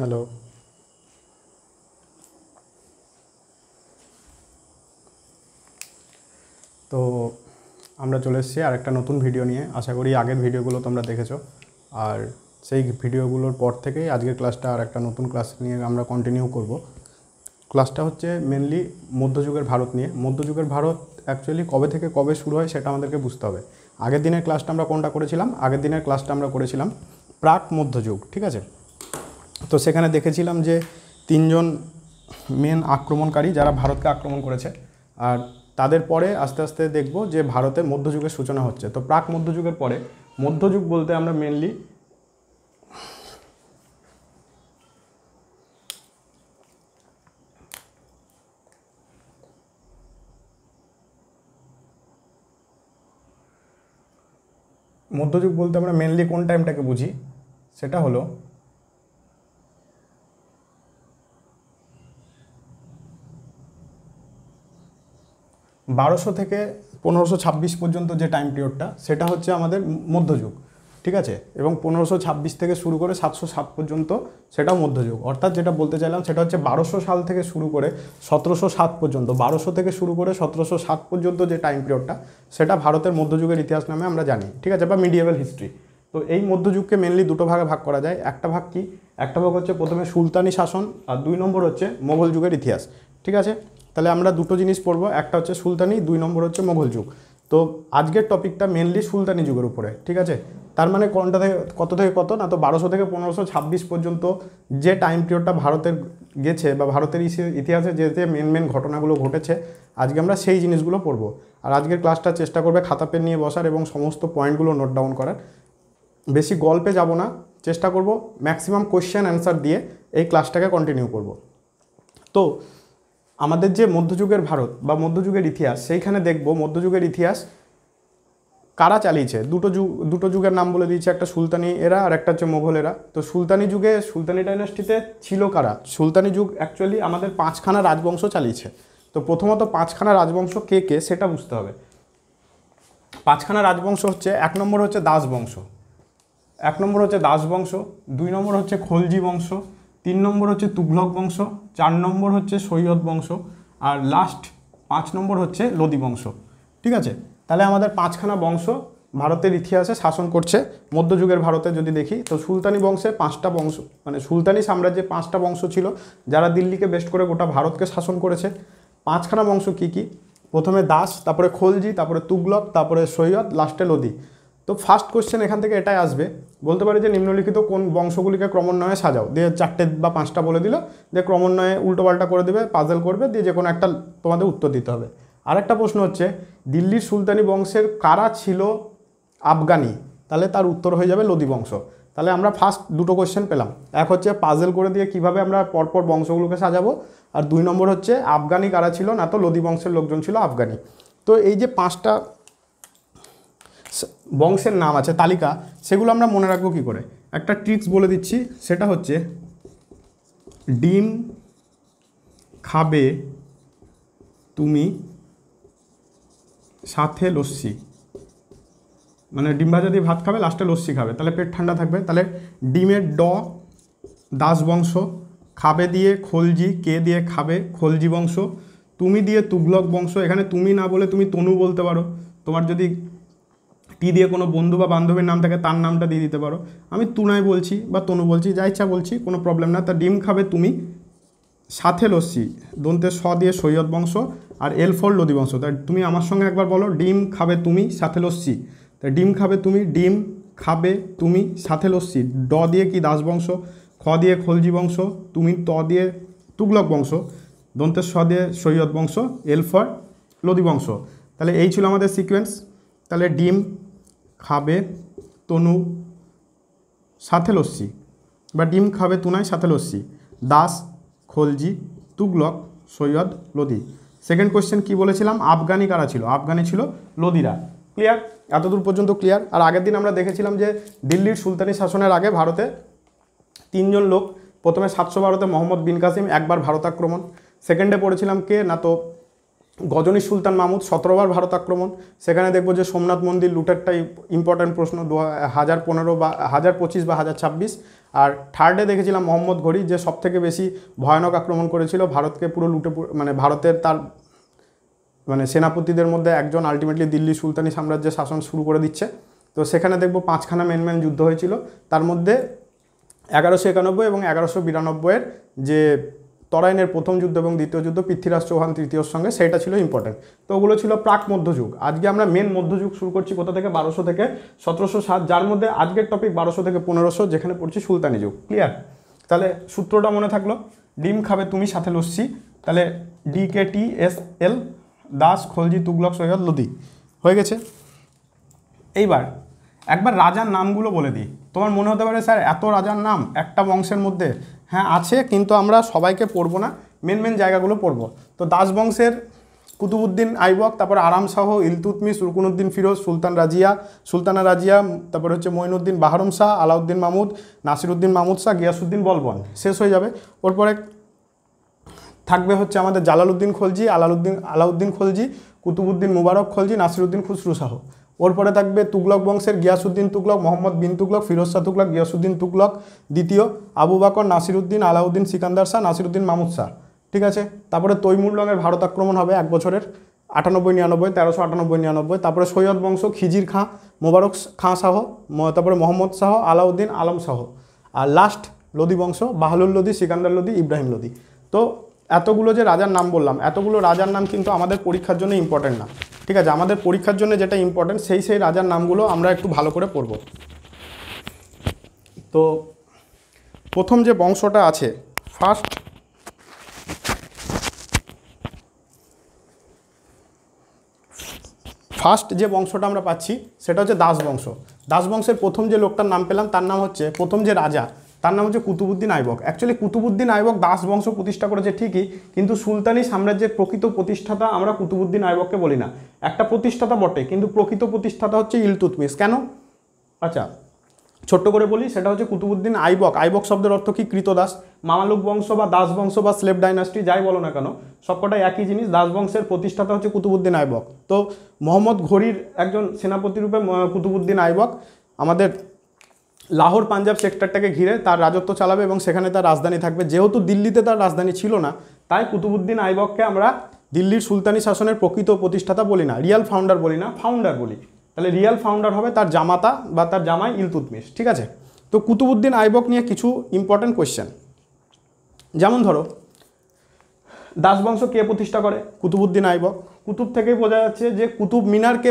hello তো আমরা চলে এসেছি আর একটা নতুন ভিডিও নিয়ে আশা করি আগের ভিডিওগুলো তোমরা দেখেছো আর সেই ভিডিওগুলোর পর থেকেই আজকের ক্লাসটা আর একটা নতুন ক্লাস নিয়ে আমরা কন্টিনিউ করব ক্লাসটা হচ্ছে মেনলি মধ্যযুগের ভারত নিয়ে মধ্যযুগের ভারত অ্যাকচুয়ালি কবে থেকে কবে শুরু হয় সেটা আমাদেরকে বুঝতে হবে আগের দিনের ক্লাসটা আমরা কোনটা করেছিলাম আগের দিনের ক্লাসটা আমরা করেছিলাম প্রাক মধ্যযুগ ঠিক আছে তো সেখানে দেখেছিলাম যে তিনজন মেন আক্রমণকারী যারা ভারতকে আক্রমণ করেছে আর তাদের পরে আস্তে আস্তে দেখব যে ভারতে মধ্যযুগের সূচনা হচ্ছে তো প্রাক মধ্যযুগের পরে মধ্যযুগ বলতে আমরা মেনলি মধ্যযুগ বলতে আমরা মেনলি কোন টাইমটাকে বুঝি সেটা হলো বারোশো থেকে পনেরোশো ছাব্বিশ পর্যন্ত যে টাইম পিরিয়ডটা সেটা হচ্ছে আমাদের মধ্যযুগ ঠিক আছে এবং পনেরোশো ছাব্বিশ থেকে শুরু করে সাতশো সাত পর্যন্ত সেটাও মধ্যযুগ অর্থাৎ যেটা বলতে চাইলাম সেটা হচ্ছে বারোশো সাল থেকে শুরু করে সতেরোশো সাত পর্যন্ত বারোশো থেকে শুরু করে সতেরোশো সাত পর্যন্ত যে টাইম পিরিয়ডটা সেটা ভারতের মধ্যযুগের ইতিহাস নামে আমরা জানি ঠিক আছে বা মিডিয়েবল হিস্ট্রি তো এই মধ্যযুগকে মেনলি দুটো ভাগে ভাগ করা যায় একটা ভাগ কি একটা ভাগ হচ্ছে প্রথমে সুলতানি শাসন আর দুই নম্বর হচ্ছে মোগল যুগের ইতিহাস ঠিক আছে তাহলে আমরা দুটো জিনিস পড়বো একটা হচ্ছে সুলতানি দুই নম্বর হচ্ছে মোঘল যুগ তো আজকের টপিকটা মেনলি সুলতানি যুগের উপরে ঠিক আছে তার মানে কোনটা থেকে কত থেকে কত না তো বারোশো থেকে পনেরোশো ছাব্বিশ পর্যন্ত যে টাইম পিরিয়ডটা ভারতের গেছে বা ভারতের ইতিহাসে যে যে মেন মেন ঘটনাগুলো ঘটেছে আজকে আমরা সেই জিনিসগুলো পড়বো আর আজকের ক্লাসটা চেষ্টা করবে খাতা পেন নিয়ে বসার এবং সমস্ত পয়েন্টগুলো নোট ডাউন করার বেশি গল্পে যাব না চেষ্টা করব ম্যাক্সিমাম কোশ্চেন অ্যান্সার দিয়ে এই ক্লাসটাকে কন্টিনিউ করব তো আমাদের যে মধ্যযুগের ভারত বা মধ্যযুগের ইতিহাস সেইখানে দেখব মধ্যযুগের ইতিহাস কারা চালিয়েছে দুটো যুগ দুটো যুগের নাম বলে দিয়েছে একটা সুলতানি এরা আর একটা হচ্ছে মোঘলেরা তো সুলতানি যুগে সুলতানি ডাইনাস্টিতে ছিল কারা সুলতানি যুগ অ্যাকচুয়ালি আমাদের পাঁচখানা রাজবংশ চালিয়েছে তো প্রথমত পাঁচখানা রাজবংশ কে কে সেটা বুঝতে হবে পাঁচখানা রাজবংশ হচ্ছে এক নম্বর হচ্ছে দাসবংশ এক নম্বর হচ্ছে দাসবংশ দুই নম্বর হচ্ছে খলজি বংশ তিন নম্বর হচ্ছে তুঘলক বংশ চার নম্বর হচ্ছে সৈয়দ বংশ আর লাস্ট পাঁচ নম্বর হচ্ছে লোদি বংশ ঠিক আছে তাহলে আমাদের পাঁচখানা বংশ ভারতের ইতিহাসে শাসন করছে মধ্যযুগের ভারতে যদি দেখি তো সুলতানি বংশে পাঁচটা বংশ মানে সুলতানি সাম্রাজ্যে পাঁচটা বংশ ছিল যারা দিল্লিকে বেস্ট করে গোটা ভারতকে শাসন করেছে পাঁচখানা বংশ কি কি প্রথমে দাস তারপরে খোলজি তারপরে তুগলক তারপরে সৈয়দ লাস্টে লোদি তো ফার্স্ট কোশ্চেন এখান থেকে এটাই আসবে বলতে পারি যে নিম্নলিখিত কোন বংশগুলিকে ক্রমান্বয়ে সাজাও দিয়ে চারটে বা পাঁচটা বলে দিল দিয়ে ক্রমন্বয়ে উল্টোপাল্টা করে দেবে পাজেল করবে দিয়ে যে কোনো একটা তোমাদের উত্তর দিতে হবে আরেকটা প্রশ্ন হচ্ছে দিল্লির সুলতানি বংশের কারা ছিল আফগানি তাহলে তার উত্তর হয়ে যাবে লোদি বংশ তাহলে আমরা ফার্স্ট দুটো কোশ্চেন পেলাম এক হচ্ছে পাজেল করে দিয়ে কিভাবে আমরা পরপর বংশগুলোকে সাজাবো আর দুই নম্বর হচ্ছে আফগানি কারা ছিল না তো লোদি বংশের লোকজন ছিল আফগানি তো এই যে পাঁচটা বংশের নাম আছে তালিকা সেগুলো আমরা মনে রাখবো কী করে একটা ট্রিক্স বলে দিচ্ছি সেটা হচ্ছে ডিম খাবে তুমি সাথে লস্যি মানে ডিম ভাজা দিয়ে ভাত খাবে লাস্টে লস্যি খাবে তাহলে পেট ঠান্ডা থাকবে তাহলে ডিমের ড দাস বংশ খাবে দিয়ে খোলজি কে দিয়ে খাবে খোলজি বংশ তুমি দিয়ে তুগলক বংশ এখানে তুমি না বলে তুমি তনু বলতে পারো তোমার যদি টি দিয়ে কোনো বন্ধু বা বান্ধবীর নাম থাকে তার নামটা দিয়ে দিতে পারো আমি তুনায় বলছি বা তনু বলছি যা ইচ্ছা বলছি কোনো প্রবলেম না তা ডিম খাবে তুমি সাথে লস্যি দন্তে স দিয়ে সৈয়দ বংশ আর এল ফোর লদি বংশ তা তুমি আমার সঙ্গে একবার বলো ডিম খাবে তুমি সাথে লস্যি তা ডিম খাবে তুমি ডিম খাবে তুমি সাথে লস্যি ড দিয়ে কি দাস বংশ খ দিয়ে খলজি বংশ তুমি ত দিয়ে তুগলক বংশ দন্তে স দিয়ে সৈয়দ বংশ এল ফর লোদি বংশ তাহলে এই ছিল আমাদের সিকোয়েন্স তাহলে ডিম খাবে তনু সাথে লস্যি বা ডিম খাবে তুনাই সাথে লস্যি দাস খলজি তুগলক সৈয়দ লোদি সেকেন্ড কোয়েশ্চেন কি বলেছিলাম আফগানি কারা ছিল আফগানি ছিল লোদিরা ক্লিয়ার এতদূর পর্যন্ত ক্লিয়ার আর আগের দিন আমরা দেখেছিলাম যে দিল্লির সুলতানি শাসনের আগে ভারতে তিনজন লোক প্রথমে সাতশো ভারতে মোহাম্মদ বিন কাসিম একবার ভারত আক্রমণ সেকেন্ডে পড়েছিলাম কে না তো গজনী সুলতান মাহমুদ সতেরোবার ভারত আক্রমণ সেখানে দেখব যে সোমনাথ মন্দির লুটারটাই ইম্পর্ট্যান্ট প্রশ্ন দু হাজার পনেরো বা হাজার পঁচিশ বা হাজার ছাব্বিশ আর থার্ডে দেখেছিলাম মোহাম্মদ ঘড়ি যে সবথেকে বেশি ভয়ানক আক্রমণ করেছিল ভারতকে পুরো লুটে মানে ভারতের তার মানে সেনাপতিদের মধ্যে একজন আলটিমেটলি দিল্লি সুলতানি সাম্রাজ্যের শাসন শুরু করে দিচ্ছে তো সেখানে দেখব পাঁচখানা মেন মেন যুদ্ধ হয়েছিল তার মধ্যে এগারোশো একানব্বই এবং এগারোশো বিরানব্বইয়ের যে তরাইনের প্রথম যুদ্ধ এবং দ্বিতীয় যুদ্ধ পৃথ্বীরাজ চৌহান তৃতীয়র সঙ্গে সেটা ছিল ইম্পর্টেন্ট তো ওগুলো ছিল প্রাক মধ্যযুগ আজকে আমরা মেন মধ্যযুগ শুরু করছি কোথা থেকে বারোশো থেকে সতেরোশো সাত যার মধ্যে আজকের টপিক বারোশো থেকে পনেরোশো যেখানে পড়ছি সুলতানি যুগ ক্লিয়ার তাহলে সূত্রটা মনে থাকলো ডিম খাবে তুমি সাথে লসছি তাহলে D K T S L দাস খলজি তুগলক সৈয়দ লোদি হয়ে গেছে এইবার একবার রাজার নামগুলো বলে দিই তোমার মনে হতে পারে স্যার এত রাজার নাম একটা বংশের মধ্যে হ্যাঁ আছে কিন্তু আমরা সবাইকে পড়বো না মেন মেন জায়গাগুলো পড়বো তো দাসবংশের কুতুবুদ্দিন আইবক তারপর আরামশাহ ইলতুতমিস রুকুনুদ্দিন ফিরোজ সুলতান রাজিয়া সুলতানা রাজিয়া তারপর হচ্ছে মঈনুদ্দিন বাহারম শাহ আলাউদ্দিন মাহমুদ নাসিরুদ্দিন মাহমুদ শাহ গিয়াসুদ্দিন বলবন শেষ হয়ে যাবে ওর পরে থাকবে হচ্ছে আমাদের জালালউদ্দিন খলজি আলালউদ্দিন আলাউদ্দিন খলজি কুতুবুদ্দিন মুবারক খলজি নাসিরুদ্দিন খুসরু শাহ ওর পরে থাকবে তুগলক বংশের গিয়াসুদ্দিন তুগলক মোহাম্মদ বিন তুগলক ফিরোজ শাহ তুগলক গিয়াসুদ্দিন তুগলক দ্বিতীয় আবু বাকর নাসিরুদ্দিন আলাউদ্দিন সিকান্দার শাহ নাসিরুদ্দিন মামুদ শাহ ঠিক আছে তারপরে রঙের ভারত আক্রমণ হবে এক বছরের আটানব্বই নিরানব্বই তেরোশো আটানব্বই নিরানব্বই তারপরে সৈয়দ বংশ খিজির খাঁ মোবারক খাঁ শাহ তারপরে মোহাম্মদ শাহ আলাউদ্দিন আলম শাহ আর লাস্ট লোদি বংশ বাহলুল লোদি সিকান্দার লোদি ইব্রাহিম লোদি তো এতগুলো যে রাজার নাম বললাম এতগুলো রাজার নাম কিন্তু আমাদের পরীক্ষার জন্য ইম্পর্টেন্ট না ঠিক আছে আমাদের পরীক্ষার জন্য যেটা ইম্পর্টেন্ট সেই সেই রাজার নামগুলো আমরা একটু ভালো করে পড়ব তো প্রথম যে বংশটা আছে ফার্স্ট ফার্স্ট যে বংশটা আমরা পাচ্ছি সেটা হচ্ছে দাস বংশ দাস বংশের প্রথম যে লোকটার নাম পেলাম তার নাম হচ্ছে প্রথম যে রাজা তার নাম হচ্ছে কুতুবুদ্দিন আইবক অ্যাকচুয়ালি কুতুবুদ্দিন আইবক দাস বংশ প্রতিষ্ঠা করেছে ঠিকই কিন্তু সুলতানি সাম্রাজ্যের প্রকৃত প্রতিষ্ঠাতা আমরা কুতুবুদ্দিন আইবককে বলি না একটা প্রতিষ্ঠাতা বটে কিন্তু প্রকৃত প্রতিষ্ঠাতা হচ্ছে ইলতুতমিস কেন আচ্ছা ছোট্ট করে বলি সেটা হচ্ছে কুতুবুদ্দিন আইবক আইবক শব্দের অর্থ কি কৃতদাস মামালুক বংশ বা দাস বংশ বা স্লেপ ডাইনাস্টি যাই বলো না কেন সবকটাই একই জিনিস দাস বংশের প্রতিষ্ঠাতা হচ্ছে কুতুবুদ্দিন আইবক তো মোহাম্মদ ঘড়ির একজন সেনাপতি রূপে কুতুবুদ্দিন আইবক আমাদের লাহোর পাঞ্জাব সেক্টরটাকে ঘিরে তার রাজত্ব চালাবে এবং সেখানে তার রাজধানী থাকবে যেহেতু দিল্লিতে তার রাজধানী ছিল না তাই কুতুবুদ্দিন আইবককে আমরা দিল্লির সুলতানি শাসনের প্রকৃত প্রতিষ্ঠাতা বলি না রিয়াল ফাউন্ডার বলি না ফাউন্ডার বলি তাহলে রিয়াল ফাউন্ডার হবে তার জামাতা বা তার জামাই ইলতুতমিশ ঠিক আছে তো কুতুবুদ্দিন আইবক নিয়ে কিছু ইম্পর্ট্যান্ট কোয়েশ্চেন যেমন ধরো দাসবংশ কে প্রতিষ্ঠা করে কুতুবুদ্দিন আইবক কুতুব থেকেই বোঝা যাচ্ছে যে কুতুব মিনারকে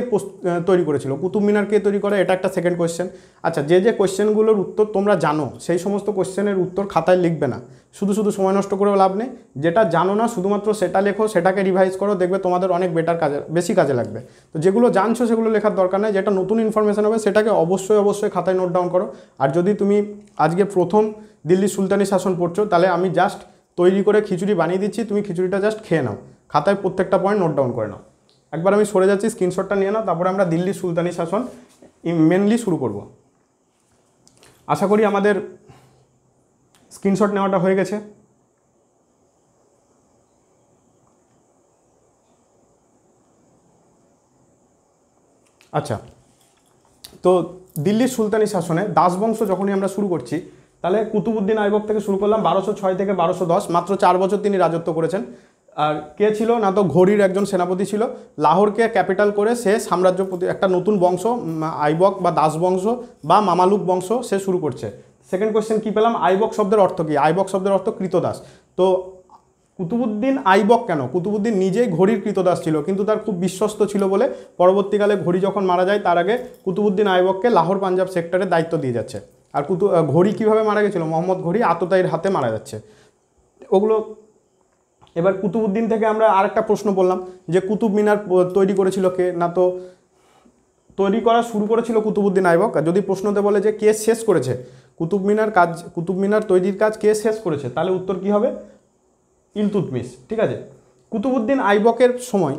তৈরি করেছিল কুতুব মিনারকে তৈরি করে এটা একটা সেকেন্ড কোয়েশ্চেন আচ্ছা যে যে কোয়েশ্চেনগুলোর উত্তর তোমরা জানো সেই সমস্ত কোয়েশ্চেনের উত্তর খাতায় লিখবে না শুধু শুধু সময় নষ্ট করেও লাভ নেই যেটা জানো না শুধুমাত্র সেটা লেখো সেটাকে রিভাইজ করো দেখবে তোমাদের অনেক বেটার কাজে বেশি কাজে লাগবে তো যেগুলো জানছো সেগুলো লেখার দরকার নেই যেটা নতুন ইনফরমেশান হবে সেটাকে অবশ্যই অবশ্যই খাতায় নোট ডাউন করো আর যদি তুমি আজকে প্রথম দিল্লি সুলতানি শাসন পড়ছো তাহলে আমি জাস্ট তৈরি করে খিচুড়ি বানিয়ে দিচ্ছি তুমি খিচুড়িটা জাস্ট খেয়ে নাও খাতায় প্রত্যেকটা পয়েন্ট নোট ডাউন করে নাও একবার আমি সরে যাচ্ছি স্ক্রিনশটটা নিয়ে নাও তারপরে আমরা দিল্লি সুলতানি শাসন মেনলি শুরু করব আশা করি আমাদের স্ক্রিনশট নেওয়াটা হয়ে গেছে আচ্ছা তো দিল্লির সুলতানি শাসনে দাসবংশ যখনই আমরা শুরু করছি তাহলে কুতুবুদ্দিন আইবক থেকে শুরু করলাম বারোশো ছয় থেকে বারোশো দশ মাত্র চার বছর তিনি রাজত্ব করেছেন আর কে ছিল না তো ঘড়ির একজন সেনাপতি ছিল লাহোরকে ক্যাপিটাল করে সে সাম্রাজ্য একটা নতুন বংশ আইবক বা দাস বংশ বা মামালুক বংশ সে শুরু করছে সেকেন্ড কোয়েশ্চেন কী পেলাম আইবক শব্দের অর্থ কী আইবক শব্দের অর্থ কৃতদাস তো কুতুবুদ্দিন আইবক কেন কুতুবুদ্দিন নিজেই ঘড়ির কৃতদাস ছিল কিন্তু তার খুব বিশ্বস্ত ছিল বলে পরবর্তীকালে ঘড়ি যখন মারা যায় তার আগে কুতুবুদ্দিন আইবককে লাহোর পাঞ্জাব সেক্টরে দায়িত্ব দিয়ে যাচ্ছে আর কুতু ঘড়ি কীভাবে মারা গেছিলো মোহাম্মদ ঘড়ি আততাইয়ের হাতে মারা যাচ্ছে ওগুলো এবার কুতুবুদ্দিন থেকে আমরা আরেকটা প্রশ্ন বললাম যে কুতুব মিনার তৈরি করেছিল কে না তো তৈরি করা শুরু করেছিল কুতুবুদ্দিন আইবক আর যদি প্রশ্নতে বলে যে কে শেষ করেছে কুতুব মিনার কাজ কুতুব মিনার তৈরির কাজ কে শেষ করেছে তাহলে উত্তর কি হবে ইলতুতমিস ঠিক আছে কুতুবুদ্দিন আইবকের সময়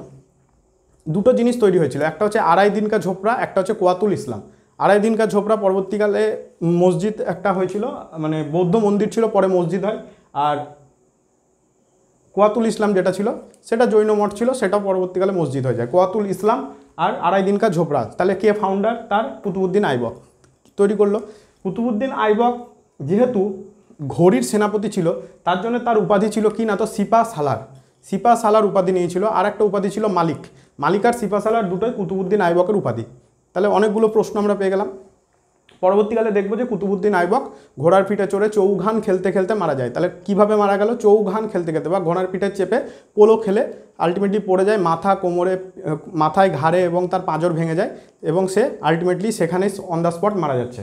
দুটো জিনিস তৈরি হয়েছিল একটা হচ্ছে আড়াই দিনকা ঝোপড়া একটা হচ্ছে কোয়াতুল ইসলাম আড়াই দিনকা ঝোপড়া পরবর্তীকালে মসজিদ একটা হয়েছিল মানে বৌদ্ধ মন্দির ছিল পরে মসজিদ হয় আর কোয়াতুল ইসলাম যেটা ছিল সেটা জৈন মঠ ছিল সেটা পরবর্তীকালে মসজিদ হয়ে যায় কোয়াতুল ইসলাম আর আড়াই দিনকার ঝোপরাজ তাহলে কে ফাউন্ডার তার কুতুবুদ্দিন আইবক তৈরি করলো কুতুবুদ্দিন আইবক যেহেতু ঘড়ির সেনাপতি ছিল তার জন্য তার উপাধি ছিল কি না তো সিপা সালার সিপা সালার উপাধি নিয়েছিল আর একটা উপাধি ছিল মালিক মালিক আর সিপা সালার দুটোই কুতুবুদ্দিন আইবকের উপাধি তাহলে অনেকগুলো প্রশ্ন আমরা পেয়ে গেলাম পরবর্তীকালে দেখবো যে কুতুবুদ্দিন আইবক ঘোড়ার পিঠে চড়ে চৌঘান খেলতে খেলতে মারা যায় তাহলে কিভাবে মারা গেল চৌঘান খেলতে খেলতে বা ঘোড়ার পিঠে চেপে পোলো খেলে আলটিমেটলি পড়ে যায় মাথা কোমরে মাথায় ঘাড়ে এবং তার পাঁজর ভেঙে যায় এবং সে আলটিমেটলি সেখানে অন দ্য স্পট মারা যাচ্ছে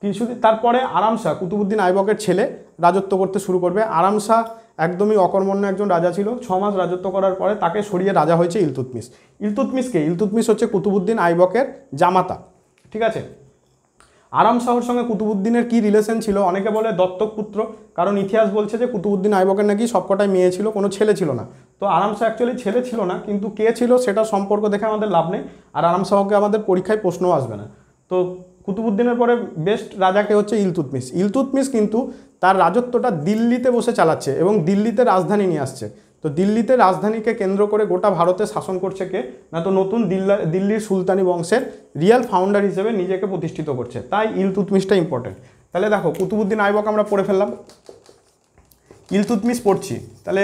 কিছুদিন তারপরে আরামশাহ কুতুবুদ্দিন আইবকের ছেলে রাজত্ব করতে শুরু করবে আরামশাহ একদমই অকর্মণ্য একজন রাজা ছিল ছ মাস রাজত্ব করার পরে তাকে সরিয়ে রাজা হয়েছে ইলতুতমিস ইলতুতমিসকে ইলতুতমিস হচ্ছে কুতুবুদ্দিন আইবকের জামাতা ঠিক আছে আরাম শাহর সঙ্গে কুতুবুদ্দিনের কি রিলেশন ছিল অনেকে বলে দত্তক পুত্র কারণ ইতিহাস বলছে যে কুতুবুদ্দিন আইবকের নাকি সবকটাই মেয়ে ছিল কোনো ছেলে ছিল না তো আরাম শাহ অ্যাকচুয়ালি ছেলে ছিল না কিন্তু কে ছিল সেটা সম্পর্ক দেখে আমাদের লাভ নেই আর আরাম শাহকে আমাদের পরীক্ষায় প্রশ্নও আসবে না তো কুতুবুদ্দিনের পরে বেস্ট রাজাকে হচ্ছে ইলতুতমিস ইলতুতমিস কিন্তু তার রাজত্বটা দিল্লিতে বসে চালাচ্ছে এবং দিল্লিতে রাজধানী নিয়ে আসছে তো দিল্লিতে রাজধানীকে কেন্দ্র করে গোটা ভারতে শাসন করছে কে না তো নতুন দিল্লা দিল্লির সুলতানি বংশের রিয়াল ফাউন্ডার হিসেবে নিজেকে প্রতিষ্ঠিত করছে তাই ইলতুতমিসটা ইম্পর্টেন্ট তাহলে দেখো কুতুবুদ্দিন আইবক আমরা পড়ে ফেললাম ইলতুতমিস পড়ছি তাহলে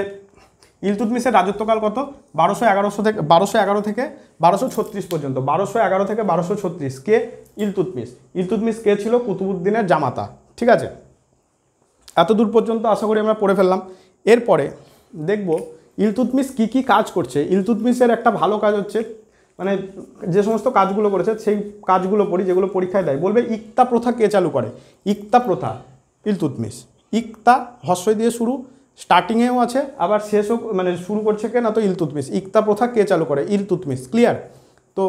ইলতুতমিসের রাজত্বকাল কত বারোশো এগারোশো থেকে বারোশো এগারো থেকে বারোশো ছত্রিশ পর্যন্ত বারোশো এগারো থেকে বারোশো ছত্রিশ কে ইলতুতমিস ইলতুতমিস কে ছিল কুতুবুদ্দিনের জামাতা ঠিক আছে এত দূর পর্যন্ত আশা করি আমরা পড়ে ফেললাম এরপরে দেখব ইলতুতমিস কি কি কাজ করছে ইলতুতমিসের একটা ভালো কাজ হচ্ছে মানে যে সমস্ত কাজগুলো করেছে সেই কাজগুলো পড়ি যেগুলো পরীক্ষায় দেয় বলবে ইক্তা প্রথা কে চালু করে ইক্তা প্রথা ইলতুতমিস ইক্তা হস্রয় দিয়ে শুরু স্টার্টিংয়েও আছে আবার শেষও মানে শুরু করছে কে না তো ইলতুতমিস ইক্তা প্রথা কে চালু করে ইলতুতমিস ক্লিয়ার তো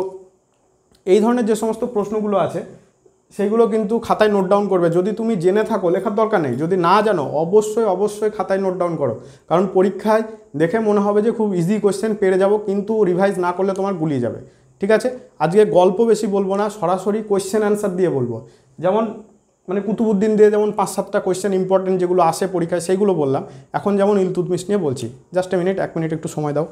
এই ধরনের যে সমস্ত প্রশ্নগুলো আছে সেইগুলো কিন্তু খাতায় নোট ডাউন করবে যদি তুমি জেনে থাকো লেখার দরকার নেই যদি না জানো অবশ্যই অবশ্যই খাতায় নোট ডাউন করো কারণ পরীক্ষায় দেখে মনে হবে যে খুব ইজি কোয়েশ্চেন পেরে যাব কিন্তু রিভাইজ না করলে তোমার গুলিয়ে যাবে ঠিক আছে আজকে গল্প বেশি বলবো না সরাসরি কোয়েশ্চেন অ্যান্সার দিয়ে বলবো যেমন মানে কুতুবুদ্দিন দিয়ে যেমন পাঁচ সাতটা কোয়েশ্চেন ইম্পর্টেন্ট যেগুলো আসে পরীক্ষায় সেইগুলো বললাম এখন যেমন ইলতুতমিশ নিয়ে বলছি জাস্ট এ মিনিট এক মিনিট একটু সময় দাও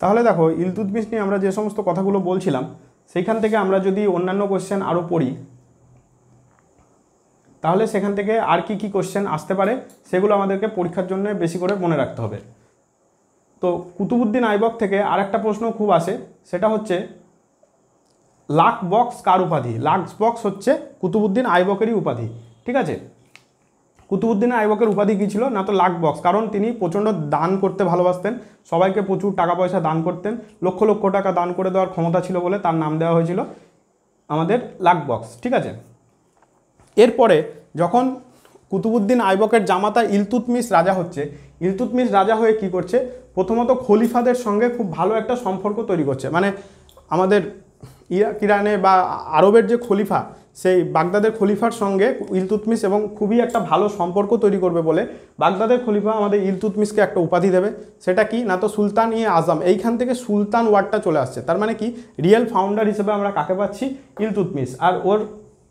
তাহলে দেখো ইলতুতমিশ নিয়ে আমরা যে সমস্ত কথাগুলো বলছিলাম সেইখান থেকে আমরা যদি অন্যান্য কোশ্চেন আরও পড়ি তাহলে সেখান থেকে আর কি কি কোশ্চেন আসতে পারে সেগুলো আমাদেরকে পরীক্ষার জন্য বেশি করে মনে রাখতে হবে তো কুতুবুদ্দিন আইবক থেকে আর একটা প্রশ্ন খুব আসে সেটা হচ্ছে লাক বক্স কার উপাধি লাক্স বক্স হচ্ছে কুতুবুদ্দিন আইবকেরই উপাধি ঠিক আছে কুতুবুদ্দিন আইবকের উপাধি কী ছিল না তো লাক বক্স কারণ তিনি প্রচণ্ড দান করতে ভালোবাসতেন সবাইকে প্রচুর টাকা পয়সা দান করতেন লক্ষ লক্ষ টাকা দান করে দেওয়ার ক্ষমতা ছিল বলে তার নাম দেওয়া হয়েছিল আমাদের লাক বক্স ঠিক আছে এরপরে যখন কুতুবুদ্দিন আইবকের জামাতা ইলতুতমিস রাজা হচ্ছে ইলতুতমিস রাজা হয়ে কি করছে প্রথমত খলিফাদের সঙ্গে খুব ভালো একটা সম্পর্ক তৈরি করছে মানে আমাদের ইরাক ইরানে বা আরবের যে খলিফা সেই বাগদাদের খলিফার সঙ্গে ইলতুতমিস এবং খুবই একটা ভালো সম্পর্ক তৈরি করবে বলে বাগদাদের খলিফা আমাদের ইলতুতমিসকে একটা উপাধি দেবে সেটা কি না তো সুলতান ইয়ে আজম এইখান থেকে সুলতান ওয়ার্ডটা চলে আসছে তার মানে কি রিয়েল ফাউন্ডার হিসেবে আমরা কাকে পাচ্ছি ইলতুতমিস আর ওর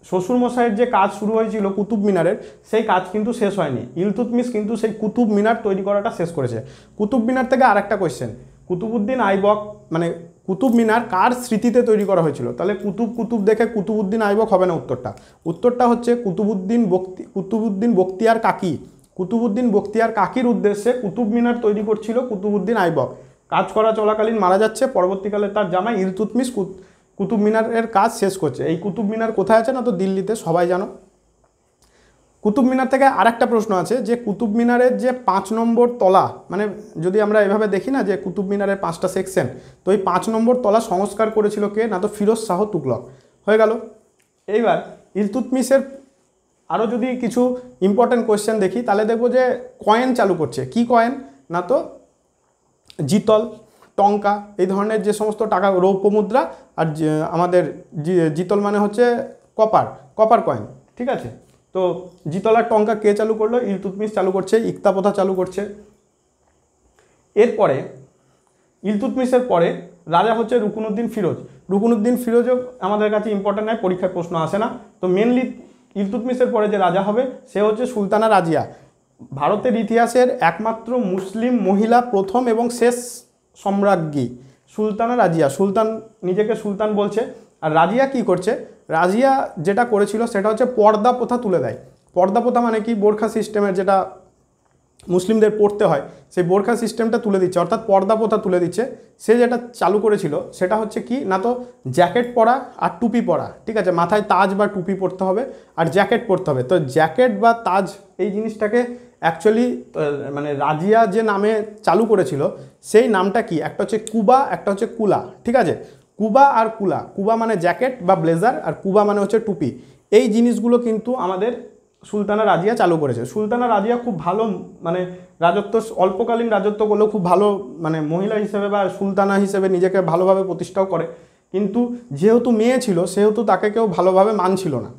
শ্বশুরমশাইয়ের যে কাজ শুরু হয়েছিল কুতুব মিনারের সেই কাজ কিন্তু শেষ হয়নি ইলতুতমিস কিন্তু সেই কুতুব মিনার তৈরি করাটা শেষ করেছে কুতুব মিনার থেকে আরেকটা কোয়েশ্চেন কুতুবুদ্দিন আইবক মানে কুতুব মিনার কার স্মৃতিতে তৈরি করা হয়েছিল তাহলে কুতুব কুতুব দেখে কুতুবুদ্দিন আইবক হবে না উত্তরটা উত্তরটা হচ্ছে কুতুবুদ্দিন বক্তি কুতুবুদ্দিন বক্তিয়ার কাকি কুতুবুদ্দিন বক্তিয়ার কাকির উদ্দেশ্যে কুতুব মিনার তৈরি করছিল কুতুবুদ্দিন আইবক কাজ করা চলাকালীন মারা যাচ্ছে পরবর্তীকালে তার জামাই ইলতুতমিস কুতুব মিনারের কাজ শেষ করছে এই কুতুব মিনার কোথায় আছে না তো দিল্লিতে সবাই জানো কুতুব মিনার থেকে আর একটা প্রশ্ন আছে যে কুতুব মিনারের যে পাঁচ নম্বর তলা মানে যদি আমরা এভাবে দেখি না যে কুতুব মিনারের পাঁচটা সেকশন তো এই পাঁচ নম্বর তলা সংস্কার করেছিল কে না তো ফিরোজ শাহ তুগলক হয়ে গেল এইবার ইলতুতমিসের আরও যদি কিছু ইম্পর্ট্যান্ট কোয়েশ্চেন দেখি তাহলে দেখব যে কয়েন চালু করছে কি কয়েন না তো জিতল টঙ্কা এই ধরনের যে সমস্ত টাকা রৌপ্য মুদ্রা আর আমাদের জিতল মানে হচ্ছে কপার কপার কয়েন ঠিক আছে তো জিতলার টঙ্কা কে চালু করলো ইলতুতমিস চালু করছে ইক্তাপথা চালু করছে এরপরে ইলতুতমিসের পরে রাজা হচ্ছে রুকুনুদ্দিন ফিরোজ রুকুনুদ্দিন ফিরোজও আমাদের কাছে ইম্পর্ট্যান্ট নয় পরীক্ষায় প্রশ্ন আসে না তো মেনলি ইলতুতমিসের পরে যে রাজা হবে সে হচ্ছে সুলতানা রাজিয়া ভারতের ইতিহাসের একমাত্র মুসলিম মহিলা প্রথম এবং শেষ সম্রাজ্ঞী সুলতানা রাজিয়া সুলতান নিজেকে সুলতান বলছে আর রাজিয়া কি করছে রাজিয়া যেটা করেছিল সেটা হচ্ছে পর্দা প্রথা তুলে দেয় পর্দা প্রথা মানে কি বোরখা সিস্টেমের যেটা মুসলিমদের পড়তে হয় সেই বোরখা সিস্টেমটা তুলে দিচ্ছে অর্থাৎ পর্দা প্রথা তুলে দিচ্ছে সে যেটা চালু করেছিল সেটা হচ্ছে কি না তো জ্যাকেট পরা আর টুপি পরা ঠিক আছে মাথায় তাজ বা টুপি পরতে হবে আর জ্যাকেট পরতে হবে তো জ্যাকেট বা তাজ এই জিনিসটাকে অ্যাকচুয়ালি মানে রাজিয়া যে নামে চালু করেছিল সেই নামটা কি একটা হচ্ছে কুবা একটা হচ্ছে কুলা ঠিক আছে কুবা আর কুলা কুবা মানে জ্যাকেট বা ব্লেজার আর কুবা মানে হচ্ছে টুপি এই জিনিসগুলো কিন্তু আমাদের সুলতানা রাজিয়া চালু করেছে সুলতানা রাজিয়া খুব ভালো মানে রাজত্ব অল্পকালীন রাজত্ব করলেও খুব ভালো মানে মহিলা হিসেবে বা সুলতানা হিসেবে নিজেকে ভালোভাবে প্রতিষ্ঠাও করে কিন্তু যেহেতু মেয়ে ছিল সেহেতু তাকে কেউ ভালোভাবে মানছিল না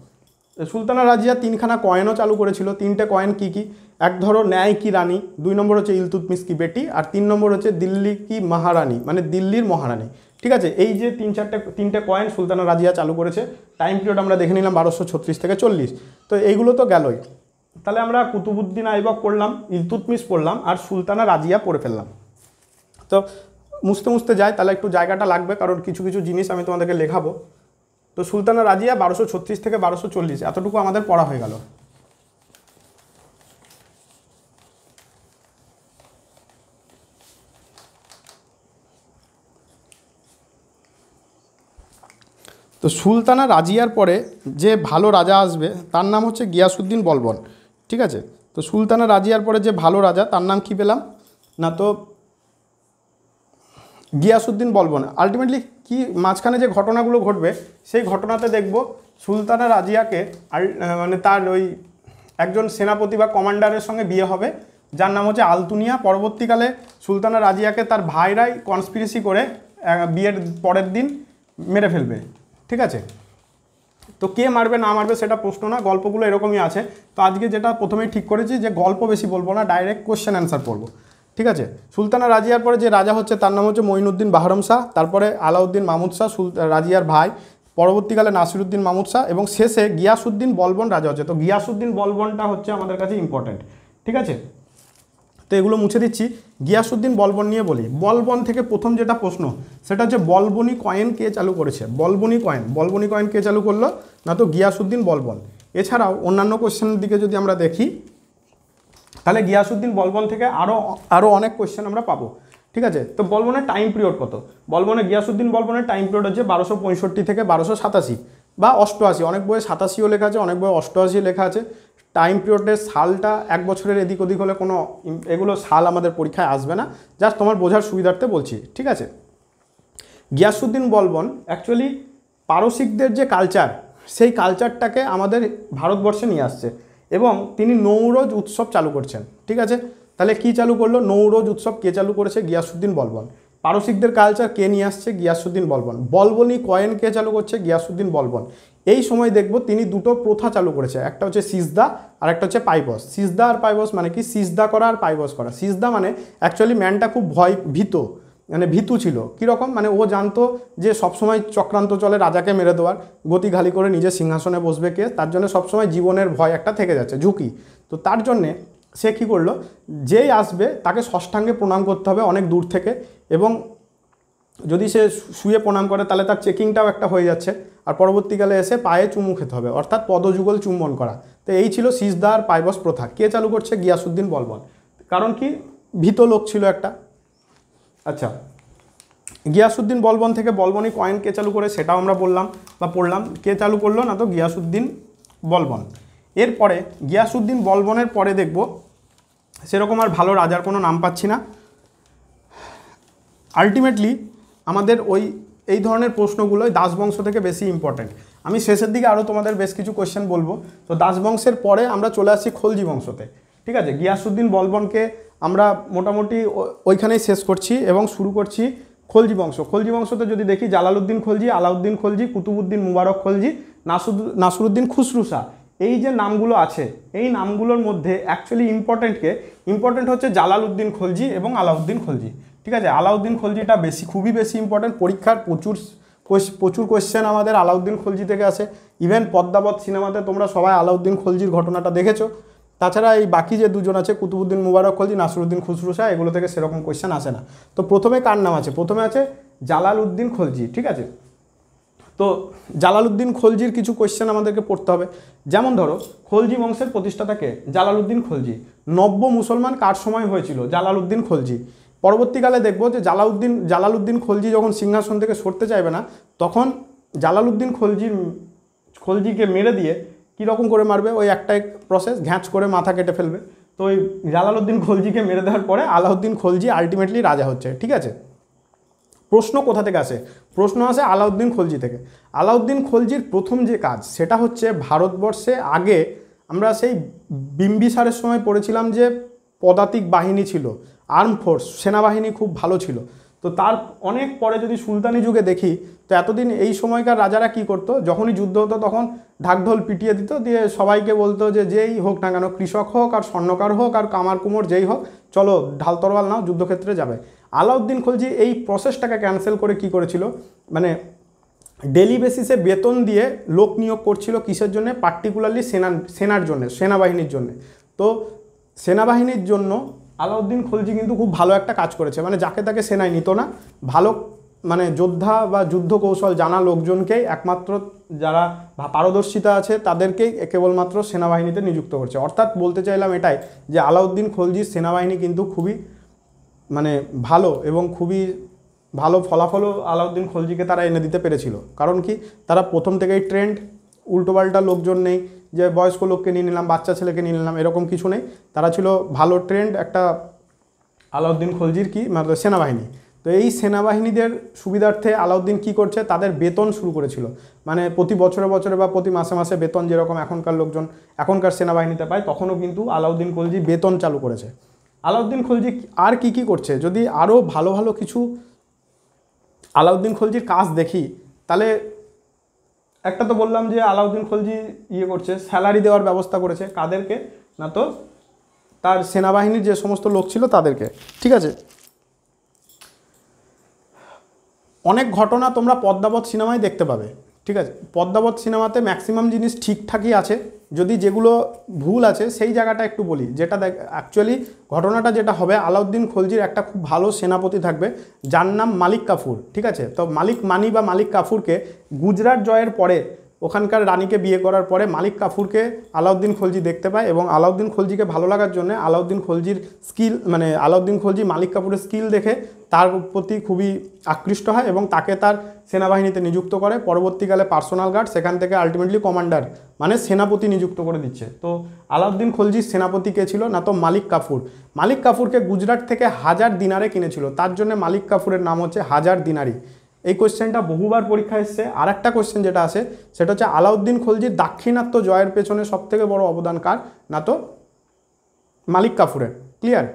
সুলতানা রাজিয়া তিনখানা কয়েনও চালু করেছিল তিনটে কয়েন কি কি এক ধরো ন্যায় কি রানী দুই নম্বর হচ্ছে ইলতুতমিস কি বেটি আর তিন নম্বর হচ্ছে দিল্লি কি মহারানী মানে দিল্লির মহারানী ঠিক আছে এই যে তিন চারটে তিনটে কয়েন সুলতানা রাজিয়া চালু করেছে টাইম পিরিয়ড আমরা দেখে নিলাম বারোশো ছত্রিশ থেকে চল্লিশ তো এইগুলো তো গেলই তাহলে আমরা কুতুবুদ্দিন আইবক পড়লাম ইলতুতমিস পড়লাম আর সুলতানা রাজিয়া পড়ে ফেললাম তো মুছতে মুছতে যায় তাহলে একটু জায়গাটা লাগবে কারণ কিছু কিছু জিনিস আমি তোমাদেরকে লেখাবো তো সুলতানা রাজিয়া বারোশো ছত্রিশ থেকে বারোশো চল্লিশ এতটুকু আমাদের পড়া হয়ে গেল তো সুলতানা রাজিয়ার পরে যে ভালো রাজা আসবে তার নাম হচ্ছে গিয়াসুদ্দিন বলবন ঠিক আছে তো সুলতানা রাজিয়ার পরে যে ভালো রাজা তার নাম কি পেলাম না তো গিয়াসুদ্দিন বলবন আলটিমেটলি কি মাঝখানে যে ঘটনাগুলো ঘটবে সেই ঘটনাতে দেখব সুলতানা রাজিয়াকে মানে তার ওই একজন সেনাপতি বা কমান্ডারের সঙ্গে বিয়ে হবে যার নাম হচ্ছে আলতুনিয়া পরবর্তীকালে সুলতানা রাজিয়াকে তার ভাইরাই কনস্পিরেসি করে বিয়ের পরের দিন মেরে ফেলবে ঠিক আছে তো কে মারবে না মারবে সেটা প্রশ্ন না গল্পগুলো এরকমই আছে তো আজকে যেটা প্রথমেই ঠিক করেছি যে গল্প বেশি বলবো না ডাইরেক্ট কোয়েশ্চেন অ্যান্সার করবো ঠিক আছে সুলতানা রাজিয়ার পরে যে রাজা হচ্ছে তার নাম হচ্ছে মঈনুদ্দিন বাহরম শাহ তারপরে আলাউদ্দিন মাহমুদ শাহ রাজিয়ার ভাই পরবর্তীকালে নাসিরুদ্দিন মাহমুদ শাহ এবং শেষে গিয়াসুদ্দিন বলবন রাজা হচ্ছে তো গিয়াসুদ্দিন বলবনটা হচ্ছে আমাদের কাছে ইম্পর্ট্যান্ট ঠিক আছে তো এগুলো মুছে দিচ্ছি গিয়াসুদ্দিন বলবন নিয়ে বলি বলবন থেকে প্রথম যেটা প্রশ্ন সেটা হচ্ছে বলবনি কয়েন কে চালু করেছে বলবনি কয়েন বলবনি কয়েন কে চালু করলো না তো গিয়াসুদ্দিন বলবন এছাড়াও অন্যান্য কোশ্চেনের দিকে যদি আমরা দেখি তাহলে গিয়াসুদ্দিন বলবন থেকে আরও আরও অনেক কোশ্চেন আমরা পাবো ঠিক আছে তো বলবনের টাইম পিরিয়ড কত বলবনে গিয়াসুদ্দিন বলবনের টাইম পিরিয়ড হচ্ছে বারোশো পঁয়ষট্টি থেকে বারোশো সাতাশি বা অষ্টআশি অনেক বইয়ে সাতাশিও লেখা আছে অনেক বইয়ে অষ্টআশিও লেখা আছে টাইম পিরিয়ডের সালটা এক বছরের এদিক ওদিক হলে কোনো এগুলো সাল আমাদের পরীক্ষায় আসবে না জাস্ট তোমার বোঝার সুবিধার্থে বলছি ঠিক আছে গিয়াসুদ্দিন বলবন অ্যাকচুয়ালি পারসিকদের যে কালচার সেই কালচারটাকে আমাদের ভারতবর্ষে নিয়ে আসছে এবং তিনি নৌরোজ উৎসব চালু করছেন ঠিক আছে তাহলে কি চালু করলো নৌরোজ উৎসব কে চালু করেছে গিয়াসুদ্দিন বলবন পারসিকদের কালচার কে নিয়ে আসছে গিয়াসুদ্দিন বলবন বলবনি কয়েন কে চালু করছে গিয়াসুদ্দিন বলবন এই সময় দেখব তিনি দুটো প্রথা চালু করেছে একটা হচ্ছে সিজদা আর একটা হচ্ছে পাইবস সিজদা আর পাইবস মানে কি সিজদা করা আর পাইবস করা সিজদা মানে অ্যাকচুয়ালি ম্যানটা খুব ভয় ভীত মানে ভীতু ছিল কীরকম মানে ও জানতো যে সবসময় চক্রান্ত চলে রাজাকে মেরে দেওয়ার গতি ঘালি করে নিজের সিংহাসনে বসবে কে তার জন্য সবসময় জীবনের ভয় একটা থেকে যাচ্ছে ঝুঁকি তো তার জন্যে সে কী করলো যেই আসবে তাকে ষষ্ঠাঙ্গে প্রণাম করতে হবে অনেক দূর থেকে এবং যদি সে শুয়ে প্রণাম করে তাহলে তার চেকিংটাও একটা হয়ে যাচ্ছে আর পরবর্তীকালে এসে পায়ে চুমু খেতে হবে অর্থাৎ পদযুগল চুম্বন করা তো এই ছিল সিজদার পায়বস প্রথা কে চালু করছে গিয়াসুদ্দিন বলবন কারণ কি ভীত লোক ছিল একটা আচ্ছা গিয়াসুদ্দিন বলবন থেকে বলবনই কয়েন কে চালু করে সেটাও আমরা বললাম বা পড়লাম কে চালু করলো না তো গিয়াসুদ্দিন বলবন এরপরে গিয়াসুদ্দিন বলবনের পরে দেখব সেরকম আর ভালো রাজার কোনো নাম পাচ্ছি না আলটিমেটলি আমাদের ওই এই ধরনের প্রশ্নগুলোই দাসবংশ থেকে বেশি ইম্পর্টেন্ট আমি শেষের দিকে আরও তোমাদের বেশ কিছু কোয়েশ্চেন বলবো তো দাসবংশের পরে আমরা চলে আসছি খলজি বংশতে ঠিক আছে গিয়াসুদ্দিন বলবনকে আমরা মোটামুটি ওইখানেই শেষ করছি এবং শুরু করছি খলজি বংশ খলজি বংশতে যদি দেখি জালালুদ্দিন খলজি আলাউদ্দিন খলজি কুতুবুদ্দিন মুবারক খলজি নাসুদ নাসরুদ্দিন খুসরুসা এই যে নামগুলো আছে এই নামগুলোর মধ্যে অ্যাকচুয়ালি ইম্পর্ট্যান্টকে ইম্পর্ট্যান্ট হচ্ছে জালালুদ্দিন খলজি এবং আলাউদ্দিন খলজি ঠিক আছে আলাউদ্দিন খলজিটা বেশি খুবই বেশি ইম্পর্টেন্ট পরীক্ষার প্রচুর প্রচুর কোয়েশ্চেন আমাদের আলাউদ্দিন খলজি থেকে আসে ইভেন পদ্মাবত সিনেমাতে তোমরা সবাই আলাউদ্দিন খলজির ঘটনাটা দেখেছো তাছাড়া এই বাকি যে দুজন আছে কুতুবুদ্দিন মুবারক খলজি নাসরুদ্দিন খুসরু শাহ এগুলো থেকে সেরকম কোয়েশ্চেন আসে না তো প্রথমে কার নাম আছে প্রথমে আছে জালাল উদ্দিন খলজি ঠিক আছে তো উদ্দিন খলজির কিছু কোয়েশ্চেন আমাদেরকে পড়তে হবে যেমন ধরো খলজি বংশের প্রতিষ্ঠাতাকে উদ্দিন খলজি নব্য মুসলমান কার সময় হয়েছিল উদ্দিন খলজি পরবর্তীকালে দেখব যে জালাউদ্দিন জালালউদ্দিন খলজি যখন সিংহাসন থেকে সরতে চাইবে না তখন জালালউদ্দিন খলজির খলজিকে মেরে দিয়ে কীরকম করে মারবে ওই একটাই প্রসেস ঘ্যাঁচ করে মাথা কেটে ফেলবে তো ওই জালালউদ্দিন খলজিকে মেরে দেওয়ার পরে আলাউদ্দিন খলজি আলটিমেটলি রাজা হচ্ছে ঠিক আছে প্রশ্ন কোথা থেকে আসে প্রশ্ন আসে আলাউদ্দিন খলজি থেকে আলাউদ্দিন খলজির প্রথম যে কাজ সেটা হচ্ছে ভারতবর্ষে আগে আমরা সেই বিম্বিসারের সময় পড়েছিলাম যে পদাতিক বাহিনী ছিল আর্ম ফোর্স সেনাবাহিনী খুব ভালো ছিল তো তার অনেক পরে যদি সুলতানি যুগে দেখি তো এতদিন এই সময়কার রাজারা কি করত যখনই যুদ্ধ হতো তখন ঢাকঢোল পিটিয়ে দিত দিয়ে সবাইকে বলতো যে যেই হোক না কেন কৃষক হোক আর স্বর্ণকার হোক আর কামার কুমোর যেই হোক চলো ঢাল নাও যুদ্ধক্ষেত্রে যাবে আলাউদ্দিন খলজি এই প্রসেসটাকে ক্যান্সেল করে কি করেছিল মানে ডেলি বেসিসে বেতন দিয়ে লোক নিয়োগ করছিল কিসের জন্য পার্টিকুলারলি সেনা সেনার জন্য সেনাবাহিনীর জন্য তো সেনাবাহিনীর জন্য আলাউদ্দিন খলজি কিন্তু খুব ভালো একটা কাজ করেছে মানে যাকে তাকে সেনায় নিত না ভালো মানে যোদ্ধা বা যুদ্ধ কৌশল জানা লোকজনকেই একমাত্র যারা পারদর্শিতা আছে তাদেরকেই কেবলমাত্র সেনাবাহিনীতে নিযুক্ত করছে অর্থাৎ বলতে চাইলাম এটাই যে আলাউদ্দিন খলজির সেনাবাহিনী কিন্তু খুবই মানে ভালো এবং খুবই ভালো ফলাফলও আলাউদ্দিন খলজিকে তারা এনে দিতে পেরেছিল কারণ কি তারা প্রথম থেকেই ট্রেন্ড উল্টোপাল্টা লোকজন নেই যে বয়স্ক লোককে নিয়ে নিলাম বাচ্চা ছেলেকে নিয়ে নিলাম এরকম কিছু নেই তারা ছিল ভালো ট্রেন্ড একটা আলাউদ্দিন খলজির কি মানে সেনাবাহিনী তো এই সেনাবাহিনীদের সুবিধার্থে আলাউদ্দিন কি করছে তাদের বেতন শুরু করেছিল মানে প্রতি বছরে বছরে বা প্রতি মাসে মাসে বেতন যেরকম এখনকার লোকজন এখনকার সেনাবাহিনীতে পায় তখনও কিন্তু আলাউদ্দিন খলজি বেতন চালু করেছে আলাউদ্দিন খলজি আর কি কি করছে যদি আরও ভালো ভালো কিছু আলাউদ্দিন খলজির কাজ দেখি তাহলে একটা তো বললাম যে আলাউদ্দিন খলজি ইয়ে করছে স্যালারি দেওয়ার ব্যবস্থা করেছে কাদেরকে না তো তার সেনাবাহিনীর যে সমস্ত লোক ছিল তাদেরকে ঠিক আছে অনেক ঘটনা তোমরা পদ্মাবত সিনেমায় দেখতে পাবে ঠিক আছে পদ্মাবত সিনেমাতে ম্যাক্সিমাম জিনিস ঠিকঠাকই আছে যদি যেগুলো ভুল আছে সেই জায়গাটা একটু বলি যেটা দেখ অ্যাকচুয়ালি ঘটনাটা যেটা হবে আলাউদ্দিন খলজির একটা খুব ভালো সেনাপতি থাকবে যার নাম মালিক কাফুর ঠিক আছে তো মালিক মানি বা মালিক কাফুরকে গুজরাট জয়ের পরে ওখানকার রানীকে বিয়ে করার পরে মালিক কাফুরকে আলাউদ্দিন খলজি দেখতে পায় এবং আলাউদ্দিন খলজিকে ভালো লাগার জন্য আলাউদ্দিন খলজির স্কিল মানে আলাউদ্দিন খলজি মালিক কাপুরের স্কিল দেখে তার প্রতি খুবই আকৃষ্ট হয় এবং তাকে তার সেনাবাহিনীতে নিযুক্ত করে পরবর্তীকালে পার্সোনাল গার্ড সেখান থেকে আলটিমেটলি কমান্ডার মানে সেনাপতি নিযুক্ত করে দিচ্ছে তো আলাউদ্দিন খলজির সেনাপতি কে ছিল না তো মালিক কাফুর মালিক কাফুরকে গুজরাট থেকে হাজার দিনারে কিনেছিল তার জন্য মালিক কাফুরের নাম হচ্ছে হাজার দিনারি এই কোশ্চেনটা বহুবার পরীক্ষা এসছে আর একটা কোশ্চেন যেটা আছে সেটা হচ্ছে আলাউদ্দিন খলজির দাক্ষিণাত্য জয়ের পেছনে সবথেকে বড় অবদান কার না তো মালিক কাফুরের ক্লিয়ার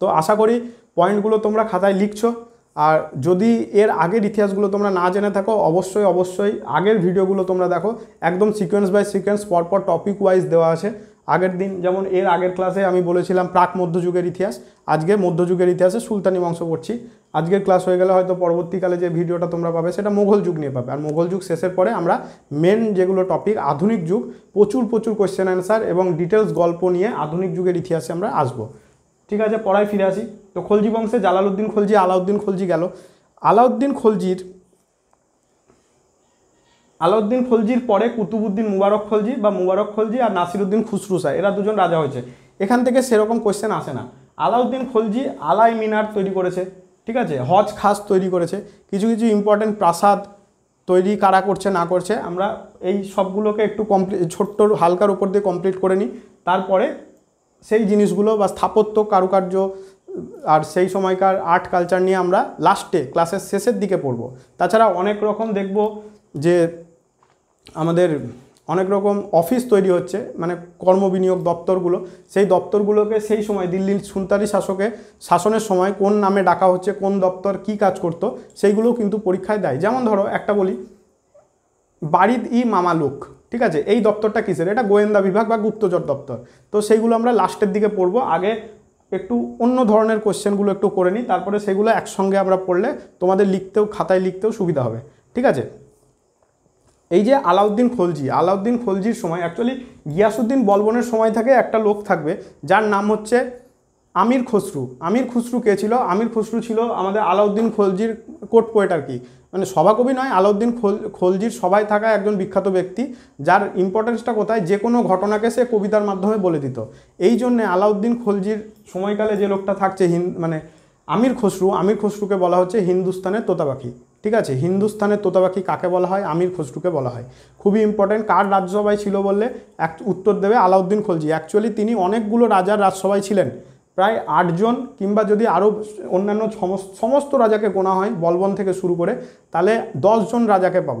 তো আশা করি পয়েন্টগুলো তোমরা খাতায় লিখছ আর যদি এর আগের ইতিহাসগুলো তোমরা না জেনে থাকো অবশ্যই অবশ্যই আগের ভিডিওগুলো তোমরা দেখো একদম সিকোয়েন্স বাই সিকোয়েন্স পরপর টপিক ওয়াইজ দেওয়া আছে আগের দিন যেমন এর আগের ক্লাসে আমি বলেছিলাম প্রাক মধ্যযুগের ইতিহাস আজকে মধ্যযুগের ইতিহাসে সুলতানি বংশ পড়ছি আজকের ক্লাস হয়ে গেলে হয়তো পরবর্তীকালে যে ভিডিওটা তোমরা পাবে সেটা মোঘল যুগ নিয়ে পাবে আর মোঘল যুগ শেষের পরে আমরা মেন যেগুলো টপিক আধুনিক যুগ প্রচুর প্রচুর কোয়েশ্চেন অ্যান্সার এবং ডিটেলস গল্প নিয়ে আধুনিক যুগের ইতিহাসে আমরা আসবো ঠিক আছে পড়ায় ফিরে আসি তো খলজি বংশে জালালউদ্দিন খলজি আলাউদ্দিন খলজি গেল আলাউদ্দিন খলজির আলাউদ্দিন খলজির পরে কুতুবুদ্দিন মুবারক খলজি বা মুবারক খলজি আর নাসিরুদ্দিন খুসরুসা এরা দুজন রাজা হয়েছে এখান থেকে সেরকম কোয়েশ্চেন আসে না আলাউদ্দিন খলজি আলাই মিনার তৈরি করেছে ঠিক আছে হজ খাস তৈরি করেছে কিছু কিছু ইম্পর্টেন্ট প্রাসাদ তৈরি কারা করছে না করছে আমরা এই সবগুলোকে একটু কমপ্লিট ছোট্ট হালকার উপর দিয়ে কমপ্লিট করে নিই তারপরে সেই জিনিসগুলো বা স্থাপত্য কারুকার্য আর সেই সময়কার আর্ট কালচার নিয়ে আমরা লাস্টে ক্লাসের শেষের দিকে পড়ব তাছাড়া অনেক রকম দেখব যে আমাদের অনেক রকম অফিস তৈরি হচ্ছে মানে কর্মবিনিয়োগ দপ্তরগুলো সেই দপ্তরগুলোকে সেই সময় দিল্লির সুলতানি শাসকে শাসনের সময় কোন নামে ডাকা হচ্ছে কোন দপ্তর কি কাজ করতো সেইগুলো কিন্তু পরীক্ষায় দেয় যেমন ধরো একটা বলি বাড়িদ ই মামালুক ঠিক আছে এই দপ্তরটা কিসের এটা গোয়েন্দা বিভাগ বা গুপ্তচর দপ্তর তো সেইগুলো আমরা লাস্টের দিকে পড়বো আগে একটু অন্য ধরনের কোশ্চেনগুলো একটু করে নিই তারপরে সেগুলো একসঙ্গে আমরা পড়লে তোমাদের লিখতেও খাতায় লিখতেও সুবিধা হবে ঠিক আছে এই যে আলাউদ্দিন খলজি আলাউদ্দিন খলজির সময় অ্যাকচুয়ালি গিয়াসুদ্দিন বলবনের সময় থেকে একটা লোক থাকবে যার নাম হচ্ছে আমির খসরু আমির খসরু কে ছিল আমির খসরু ছিল আমাদের আলাউদ্দিন খলজির কোট পোয়েট আর কি মানে সভাকবি নয় আলাউদ্দিন খোল খলজির সবাই থাকা একজন বিখ্যাত ব্যক্তি যার ইম্পর্টেন্সটা কোথায় যে কোনো ঘটনাকে সে কবিতার মাধ্যমে বলে দিত এই জন্যে আলাউদ্দিন খলজির সময়কালে যে লোকটা থাকছে হিন মানে আমির খসরু আমির খসরুকে বলা হচ্ছে হিন্দুস্তানের তোতাপাখি ঠিক আছে হিন্দুস্থানের তোতাবাকি কাকে বলা হয় আমির খসরুকে বলা হয় খুবই ইম্পর্টেন্ট কার রাজ্যসভায় ছিল বললে এক উত্তর দেবে আলাউদ্দিন খলজি অ্যাকচুয়ালি তিনি অনেকগুলো রাজার রাজসভায় ছিলেন প্রায় আটজন কিংবা যদি আরও অন্যান্য সমস্ত রাজাকে গোনা হয় বলবন থেকে শুরু করে তাহলে জন রাজাকে পাব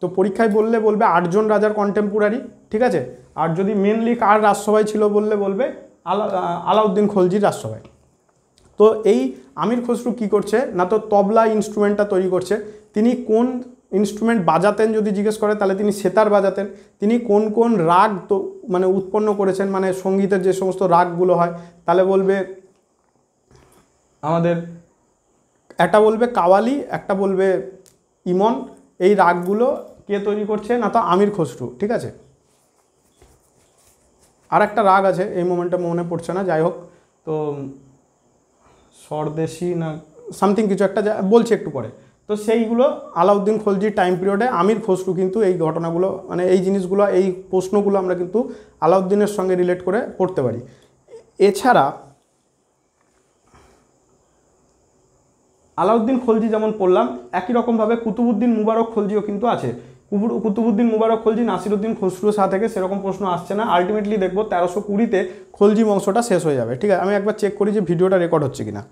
তো পরীক্ষায় বললে বলবে আটজন রাজার কন্টেম্পোরারি ঠিক আছে আর যদি মেনলি কার রাজসভায় ছিল বললে বলবে আলা আলাউদ্দিন খলজির রাজসভায় তো এই আমির খসরু কি করছে না তো তবলা ইনস্ট্রুমেন্টটা তৈরি করছে তিনি কোন ইনস্ট্রুমেন্ট বাজাতেন যদি জিজ্ঞেস করে তাহলে তিনি সেতার বাজাতেন তিনি কোন কোন রাগ তো মানে উৎপন্ন করেছেন মানে সঙ্গীতের যে সমস্ত রাগগুলো হয় তাহলে বলবে আমাদের একটা বলবে কাওয়ালি একটা বলবে ইমন এই রাগগুলো কে তৈরি করছে না তো আমির খসরু ঠিক আছে আর একটা রাগ আছে এই মোমেন্টটা মনে পড়ছে না যাই হোক তো স্বরদেশি না সামথিং কিছু একটা বলছে একটু পরে তো সেইগুলো আলাউদ্দিন খলজির টাইম পিরিয়ডে আমির খসরু কিন্তু এই ঘটনাগুলো মানে এই জিনিসগুলো এই প্রশ্নগুলো আমরা কিন্তু আলাউদ্দিনের সঙ্গে রিলেট করে পড়তে পারি এছাড়া আলাউদ্দিন খলজি যেমন পড়লাম একই রকমভাবে কুতুবুদ্দিন মুবারক খলজিও কিন্তু আছে কুতুবুদ্দিন মুবারক খলজি নাসিরুদ্দিন খসরুর শাহ থেকে সেরকম প্রশ্ন আসছে না আলটিমেটলি দেখবো তেরোশো কুড়িতে খলজি বংশটা শেষ হয়ে যাবে ঠিক আছে আমি একবার চেক করি যে ভিডিওটা রেকর্ড হচ্ছে কিনা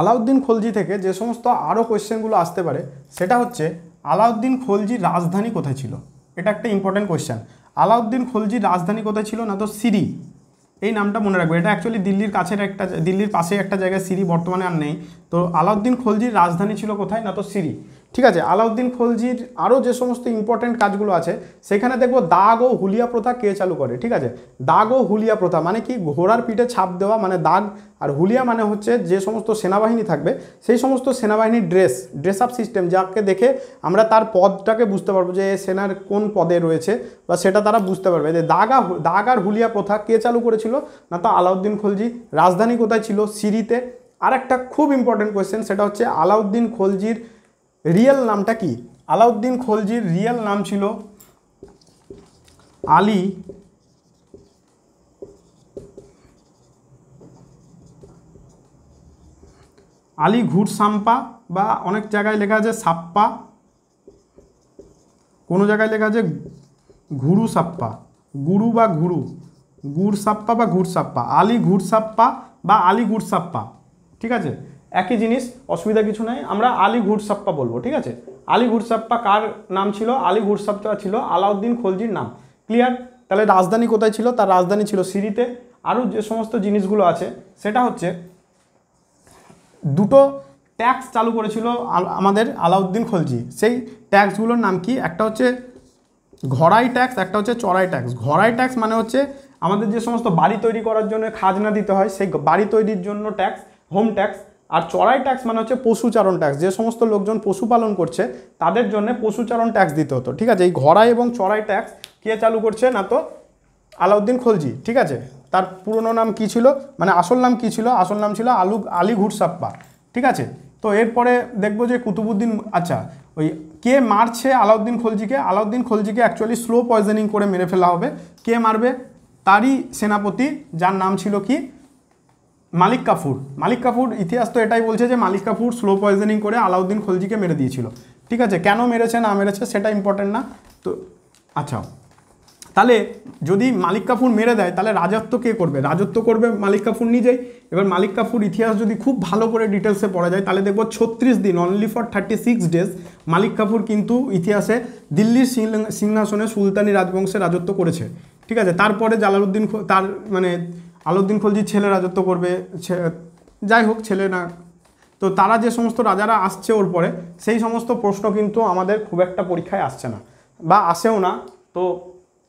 আলাউদ্দিন খলজি থেকে যে সমস্ত আরও কোয়েশ্চেনগুলো আসতে পারে সেটা হচ্ছে আলাউদ্দিন খলজির রাজধানী কোথায় ছিল এটা একটা ইম্পর্ট্যান্ট কোয়েশ্চেন আলাউদ্দিন খলজির রাজধানী কোথায় ছিল না তো সিরি এই নামটা মনে রাখবে এটা অ্যাকচুয়ালি দিল্লির কাছের একটা দিল্লির পাশে একটা জায়গায় সিরি বর্তমানে আর নেই তো আলাউদ্দিন খলজির রাজধানী ছিল কোথায় না তো সিরি ঠিক আছে আলাউদ্দিন খলজির আরও যে সমস্ত ইম্পর্টেন্ট কাজগুলো আছে সেখানে দেখবো দাগ ও হুলিয়া প্রথা কে চালু করে ঠিক আছে দাগ ও হুলিয়া প্রথা মানে কি ঘোড়ার পিঠে ছাপ দেওয়া মানে দাগ আর হুলিয়া মানে হচ্ছে যে সমস্ত সেনাবাহিনী থাকবে সেই সমস্ত সেনাবাহিনীর ড্রেস ড্রেস আপ সিস্টেম যাকে দেখে আমরা তার পদটাকে বুঝতে পারবো যে সেনার কোন পদে রয়েছে বা সেটা তারা বুঝতে পারবে যে দাগা দাগ আর হুলিয়া প্রথা কে চালু করেছিল না তো আলাউদ্দিন খলজি রাজধানী কোথায় ছিল সিরিতে আর একটা খুব ইম্পর্টেন্ট কোয়েশ্চেন সেটা হচ্ছে আলাউদ্দিন খলজির রিয়েল নামটা কি আলাউদ্দিন খলজির রিয়েল নাম ছিল আলী আলী সাম্পা বা অনেক জায়গায় লেখা আছে সাপ্পা কোনো জায়গায় লেখা আছে ঘুরু সাপ্পা গুরু বা ঘুরু সাপ্পা বা ঘুরসাপ্পা আলী ঘুরসাপ্পা বা আলী ঘুরসাপ্পা ঠিক আছে একই জিনিস অসুবিধা কিছু নাই আমরা আলী ঘুরসাপ্পা বলবো ঠিক আছে আলী ঘুরসাপ্পা কার নাম ছিল আলী ঘুরসাপ্পা ছিল আলাউদ্দিন খলজির নাম ক্লিয়ার তাহলে রাজধানী কোথায় ছিল তার রাজধানী ছিল সিরিতে আরও যে সমস্ত জিনিসগুলো আছে সেটা হচ্ছে দুটো ট্যাক্স চালু করেছিল আমাদের আলাউদ্দিন খলজি সেই ট্যাক্সগুলোর নাম কি একটা হচ্ছে ঘড়াই ট্যাক্স একটা হচ্ছে চড়াই ট্যাক্স ঘড়াই ট্যাক্স মানে হচ্ছে আমাদের যে সমস্ত বাড়ি তৈরি করার জন্য খাজনা দিতে হয় সেই বাড়ি তৈরির জন্য ট্যাক্স হোম ট্যাক্স আর চড়াই ট্যাক্স মানে হচ্ছে পশুচারণ ট্যাক্স যে সমস্ত লোকজন পশুপালন করছে তাদের জন্য পশুচারণ ট্যাক্স দিতে হতো ঠিক আছে এই ঘড়াই এবং চড়াই ট্যাক্স কে চালু করছে না তো আলাউদ্দিন খলজি ঠিক আছে তার পুরনো নাম কি ছিল মানে আসল নাম কি ছিল আসল নাম ছিল আলু আলী ঘুরসাপ্পা ঠিক আছে তো এরপরে দেখবো যে কুতুবুদ্দিন আচ্ছা ওই কে মারছে আলাউদ্দিন খলজিকে আলাউদ্দিন খলজিকে অ্যাকচুয়ালি স্লো পয়জনিং করে মেরে ফেলা হবে কে মারবে তারই সেনাপতি যার নাম ছিল কি মালিক কাফুর মালিক কাফুর ইতিহাস তো এটাই বলছে যে মালিক কাফুর স্লো পয়জনিং করে আলাউদ্দিন খলজিকে মেরে দিয়েছিল ঠিক আছে কেন মেরেছে না মেরেছে সেটা ইম্পর্টেন্ট না তো আচ্ছা তাহলে যদি মালিক কাফুর মেরে দেয় তাহলে রাজত্ব কে করবে রাজত্ব করবে মালিক কাফুর নিজেই এবার মালিক কাফুর ইতিহাস যদি খুব ভালো করে ডিটেলসে পড়া যায় তাহলে দেখবো ছত্রিশ দিন only for thirty six days Malik Kafur কিন্তু ইতিহাসে দিল্লির সিংহাসনে সুলতানি রাজবংশে রাজত্ব করেছে ঠিক আছে তারপরে জালালউদ্দিন তার মানে আলোদ্দিন খলজি ছেলে রাজত্ব করবে যাই হোক ছেলে না তো তারা যে সমস্ত রাজারা আসছে ওর পরে সেই সমস্ত প্রশ্ন কিন্তু আমাদের খুব একটা পরীক্ষায় আসছে না বা আসেও না তো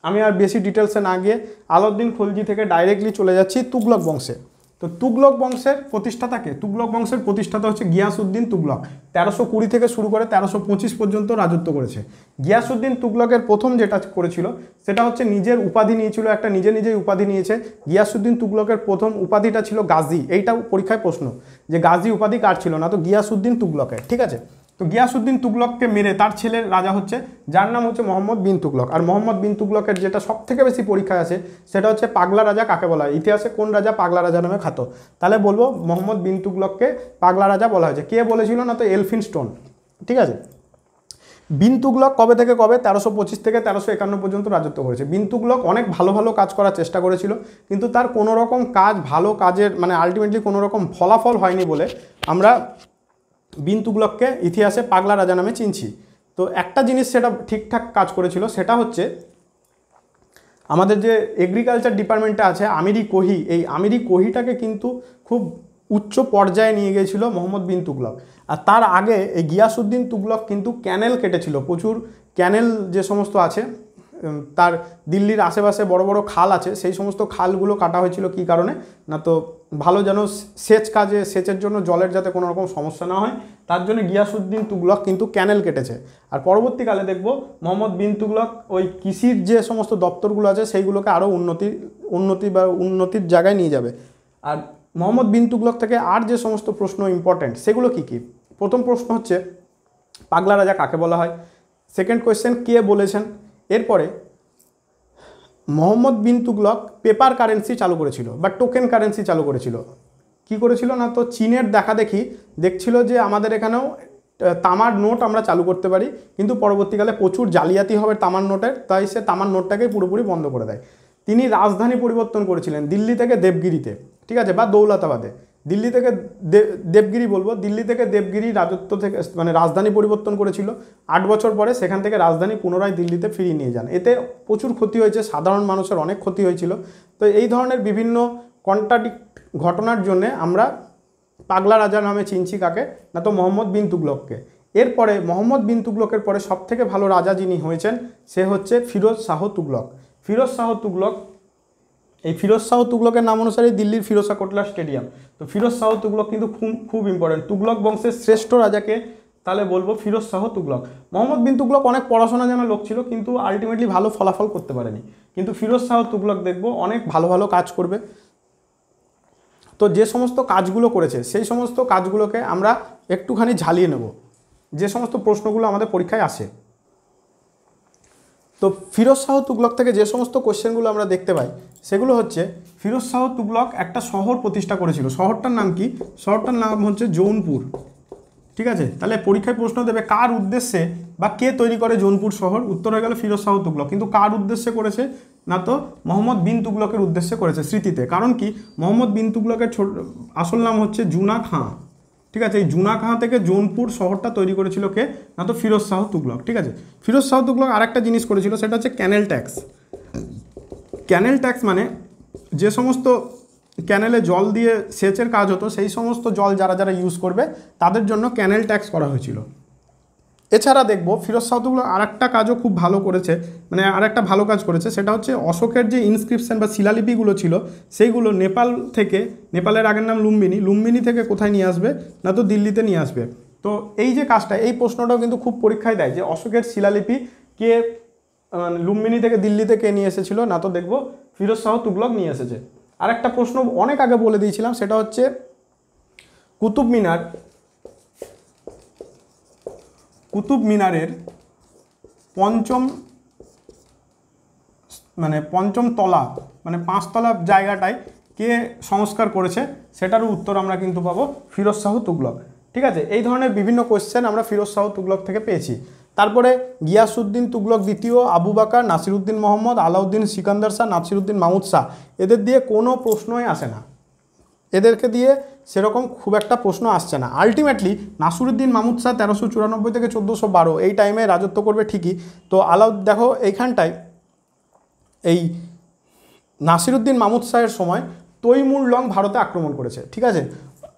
আমি আর বেশি ডিটেলসে না গিয়ে আলোদ্দিন খলজি থেকে ডাইরেক্টলি চলে যাচ্ছি তুগলক বংশে তো তুগলক বংশের প্রতিষ্ঠাতাকে তুগলক বংশের প্রতিষ্ঠাতা হচ্ছে গিয়াসউদ্দিন তুগলক তেরোশো কুড়ি থেকে শুরু করে তেরোশো পঁচিশ পর্যন্ত রাজত্ব করেছে গিয়াসউদ্দিন তুগলকের প্রথম যেটা করেছিল সেটা হচ্ছে নিজের উপাধি নিয়েছিল একটা নিজে নিজেই উপাধি নিয়েছে গিয়াসউদ্দিন তুগলকের প্রথম উপাধিটা ছিল গাজী এইটা পরীক্ষায় প্রশ্ন যে গাজী উপাধি কার ছিল না তো গিয়াসউদ্দিন তুগলকের ঠিক আছে তো গিয়াসুদ্দিন তুগলককে মেরে তার ছেলের রাজা হচ্ছে যার নাম হচ্ছে মোহাম্মদ বিন তুগলক আর মোহাম্মদ বিন তুগলকের যেটা সব থেকে বেশি পরীক্ষায় আছে সেটা হচ্ছে পাগলা রাজা কাকে বলা হয় ইতিহাসে কোন রাজা পাগলা রাজা নামে খাত তাহলে বলবো মোহাম্মদ বিন তুগলককে পাগলা রাজা বলা হয়েছে কে বলেছিল না তো এলফিন স্টোন ঠিক আছে বিন তুগলক কবে থেকে কবে তেরোশো পঁচিশ থেকে তেরোশো একান্ন পর্যন্ত রাজত্ব করেছে বিন তুগলক অনেক ভালো ভালো কাজ করার চেষ্টা করেছিল কিন্তু তার কোনো রকম কাজ ভালো কাজের মানে আলটিমেটলি কোনো রকম ফলাফল হয়নি বলে আমরা বিন তুগলককে ইতিহাসে পাগলা রাজা নামে চিনছি তো একটা জিনিস সেটা ঠিকঠাক কাজ করেছিল সেটা হচ্ছে আমাদের যে এগ্রিকালচার ডিপার্টমেন্টে আছে আমিরি কোহি এই আমিরি কোহিটাকে কিন্তু খুব উচ্চ পর্যায়ে নিয়ে গিয়েছিল মোহাম্মদ বিন তুগলক আর তার আগে এই গিয়াসুদ্দিন তুগলক কিন্তু ক্যানেল কেটেছিল প্রচুর ক্যানেল যে সমস্ত আছে তার দিল্লির আশেপাশে বড় বড় খাল আছে সেই সমস্ত খালগুলো কাটা হয়েছিল কি কারণে না তো ভালো যেন সেচ কাজে সেচের জন্য জলের যাতে কোনো রকম সমস্যা না হয় তার জন্য গিয়াসুদ্দিন তুগলক কিন্তু ক্যানেল কেটেছে আর পরবর্তীকালে দেখব মোহাম্মদ বিন তুগলক ওই কৃষির যে সমস্ত দপ্তরগুলো আছে সেইগুলোকে আরও উন্নতি উন্নতি বা উন্নতির জায়গায় নিয়ে যাবে আর মোহাম্মদ বিন তুগলক থেকে আর যে সমস্ত প্রশ্ন ইম্পর্ট্যান্ট সেগুলো কি কি প্রথম প্রশ্ন হচ্ছে পাগলা রাজা কাকে বলা হয় সেকেন্ড কোয়েশ্চেন কে বলেছেন এরপরে মোহাম্মদ বিন তুগলক পেপার কারেন্সি চালু করেছিল বা টোকেন কারেন্সি চালু করেছিল কি করেছিল না তো চীনের দেখা দেখি দেখছিল যে আমাদের এখানেও তামার নোট আমরা চালু করতে পারি কিন্তু পরবর্তীকালে প্রচুর জালিয়াতি হবে তামার নোটের তাই সে তামার নোটটাকেই পুরোপুরি বন্ধ করে দেয় তিনি রাজধানী পরিবর্তন করেছিলেন দিল্লি থেকে দেবগিরিতে ঠিক আছে বা দৌলতাবাদে দিল্লি থেকে দেবগিরি বলবো দিল্লি থেকে দেবগিরি রাজত্ব থেকে মানে রাজধানী পরিবর্তন করেছিল আট বছর পরে সেখান থেকে রাজধানী পুনরায় দিল্লিতে ফিরিয়ে নিয়ে যান এতে প্রচুর ক্ষতি হয়েছে সাধারণ মানুষের অনেক ক্ষতি হয়েছিল তো এই ধরনের বিভিন্ন কন্ট্রাডিক্ট ঘটনার জন্যে আমরা পাগলা রাজা নামে চিনছি কাকে না তো মোহাম্মদ বিন তুগলককে এরপরে মোহাম্মদ বিন তুগলকের পরে সবথেকে ভালো রাজা যিনি হয়েছেন সে হচ্ছে ফিরোজ শাহ তুগলক ফিরোজ শাহ তুগলক এই ফিরোজ শাহ তুগলকের নাম অনুসারে দিল্লির ফিরোজ শাহ কোটলা স্টেডিয়াম তো ফিরোজ শাহ তুগলক কিন্তু খুব খুব ইম্পর্টেন্ট তুগলক বংশের শ্রেষ্ঠ রাজাকে তাহলে বলবো ফিরোজ শাহ তুগলক মোহাম্মদ বিন তুগলক অনেক পড়াশোনা জানা লোক ছিল কিন্তু আলটিমেটলি ভালো ফলাফল করতে পারেনি কিন্তু ফিরোজ শাহ তুগলক দেখবো অনেক ভালো ভালো কাজ করবে তো যে সমস্ত কাজগুলো করেছে সেই সমস্ত কাজগুলোকে আমরা একটুখানি ঝালিয়ে নেব যে সমস্ত প্রশ্নগুলো আমাদের পরীক্ষায় আসে তো ফিরোজ শাহ তুগলক থেকে যে সমস্ত কোশ্চেনগুলো আমরা দেখতে পাই সেগুলো হচ্ছে ফিরোজ শাহ তুগলক একটা শহর প্রতিষ্ঠা করেছিল শহরটার নাম কি শহরটার নাম হচ্ছে জৌনপুর ঠিক আছে তাহলে পরীক্ষায় প্রশ্ন দেবে কার উদ্দেশ্যে বা কে তৈরি করে জৌনপুর শহর উত্তর হয়ে গেল ফিরোজ শাহ তুগলক কিন্তু কার উদ্দেশ্যে করেছে না তো মোহাম্মদ বিন তুগলকের উদ্দেশ্যে করেছে স্মৃতিতে কারণ কি মোহাম্মদ বিন তুগলকের আসল নাম হচ্ছে জুনা খাঁ ঠিক আছে এই জুনাখাঁ থেকে জোনপুর শহরটা তৈরি করেছিল কে না তো ফিরোজ শাহ তুগলক ঠিক আছে ফিরোজ শাহ তুগলক আরেকটা জিনিস করেছিল সেটা হচ্ছে ক্যানেল ট্যাক্স ক্যানেল ট্যাক্স মানে যে সমস্ত ক্যানেলে জল দিয়ে সেচের কাজ হতো সেই সমস্ত জল যারা যারা ইউজ করবে তাদের জন্য ক্যানেল ট্যাক্স করা হয়েছিল এছাড়া দেখব ফিরোজ সাউদুল্লাহ আর একটা কাজও খুব ভালো করেছে মানে আর একটা ভালো কাজ করেছে সেটা হচ্ছে অশোকের যে ইনস্ক্রিপশন বা শিলালিপিগুলো ছিল সেইগুলো নেপাল থেকে নেপালের আগের নাম লুম্বিনী লুম্বিনী থেকে কোথায় নিয়ে আসবে না তো দিল্লিতে নিয়ে আসবে তো এই যে কাজটা এই প্রশ্নটাও কিন্তু খুব পরীক্ষায় দেয় যে অশোকের শিলালিপি কে মানে লুম্বিনী থেকে দিল্লিতে কে নিয়ে এসেছিল না তো দেখব ফিরোজ শাহ তুগলক নিয়ে এসেছে আর একটা প্রশ্ন অনেক আগে বলে দিয়েছিলাম সেটা হচ্ছে কুতুব মিনার কুতুব মিনারের পঞ্চম মানে পঞ্চম তলা মানে পাঁচতলা জায়গাটায় কে সংস্কার করেছে সেটারও উত্তর আমরা কিন্তু পাবো ফিরোজ শাহ তুগলক ঠিক আছে এই ধরনের বিভিন্ন কোয়েশ্চেন আমরা ফিরোজ শাহ তুগলক থেকে পেয়েছি তারপরে গিয়াসউদ্দিন তুগলক দ্বিতীয় আবু বাকার নাসিরুদ্দিন মোহাম্মদ আলাউদ্দিন সিকান্দার শাহ নাসিরুদ্দিন মাহমুদ শাহ এদের দিয়ে কোনো প্রশ্নই আসে না এদেরকে দিয়ে সেরকম খুব একটা প্রশ্ন আসছে না আলটিমেটলি নাসিরুদ্দিন মাহমুদ শাহ তেরোশো চুরানব্বই থেকে চোদ্দোশো বারো এই টাইমে রাজত্ব করবে ঠিকই তো আলাউ দেখো এইখানটায় এই নাসিরুদ্দিন মাহমুদ শাহের সময় তৈমুর লং ভারতে আক্রমণ করেছে ঠিক আছে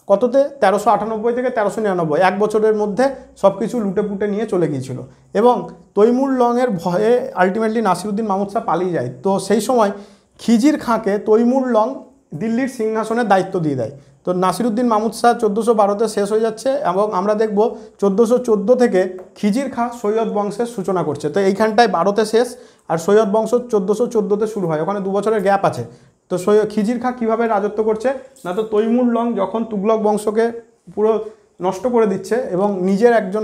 কততে তেরোশো আটানব্বই থেকে তেরোশো নিরানব্বই এক বছরের মধ্যে সব কিছু লুটে পুটে নিয়ে চলে গিয়েছিল এবং তৈমুর লংয়ের ভয়ে আলটিমেটলি নাসিরুদ্দিন মাহমুদ শাহ পালিয়ে যায় তো সেই সময় খিজির খাঁকে তৈমুর লং দিল্লির সিংহাসনের দায়িত্ব দিয়ে দেয় তো নাসিরুদ্দিন মাহমুদ শাহ চোদ্দোশো বারোতে শেষ হয়ে যাচ্ছে এবং আমরা দেখব চোদ্দোশো থেকে খিজির খা সৈয়দ বংশের সূচনা করছে তো এইখানটায় বারোতে শেষ আর সৈয়দ বংশ চোদ্দোশো চোদ্দোতে শুরু হয় ওখানে দু বছরের গ্যাপ আছে তো সৈয়দ খিজির খা কীভাবে রাজত্ব করছে না তো তৈমুর লং যখন তুগলক বংশকে পুরো নষ্ট করে দিচ্ছে এবং নিজের একজন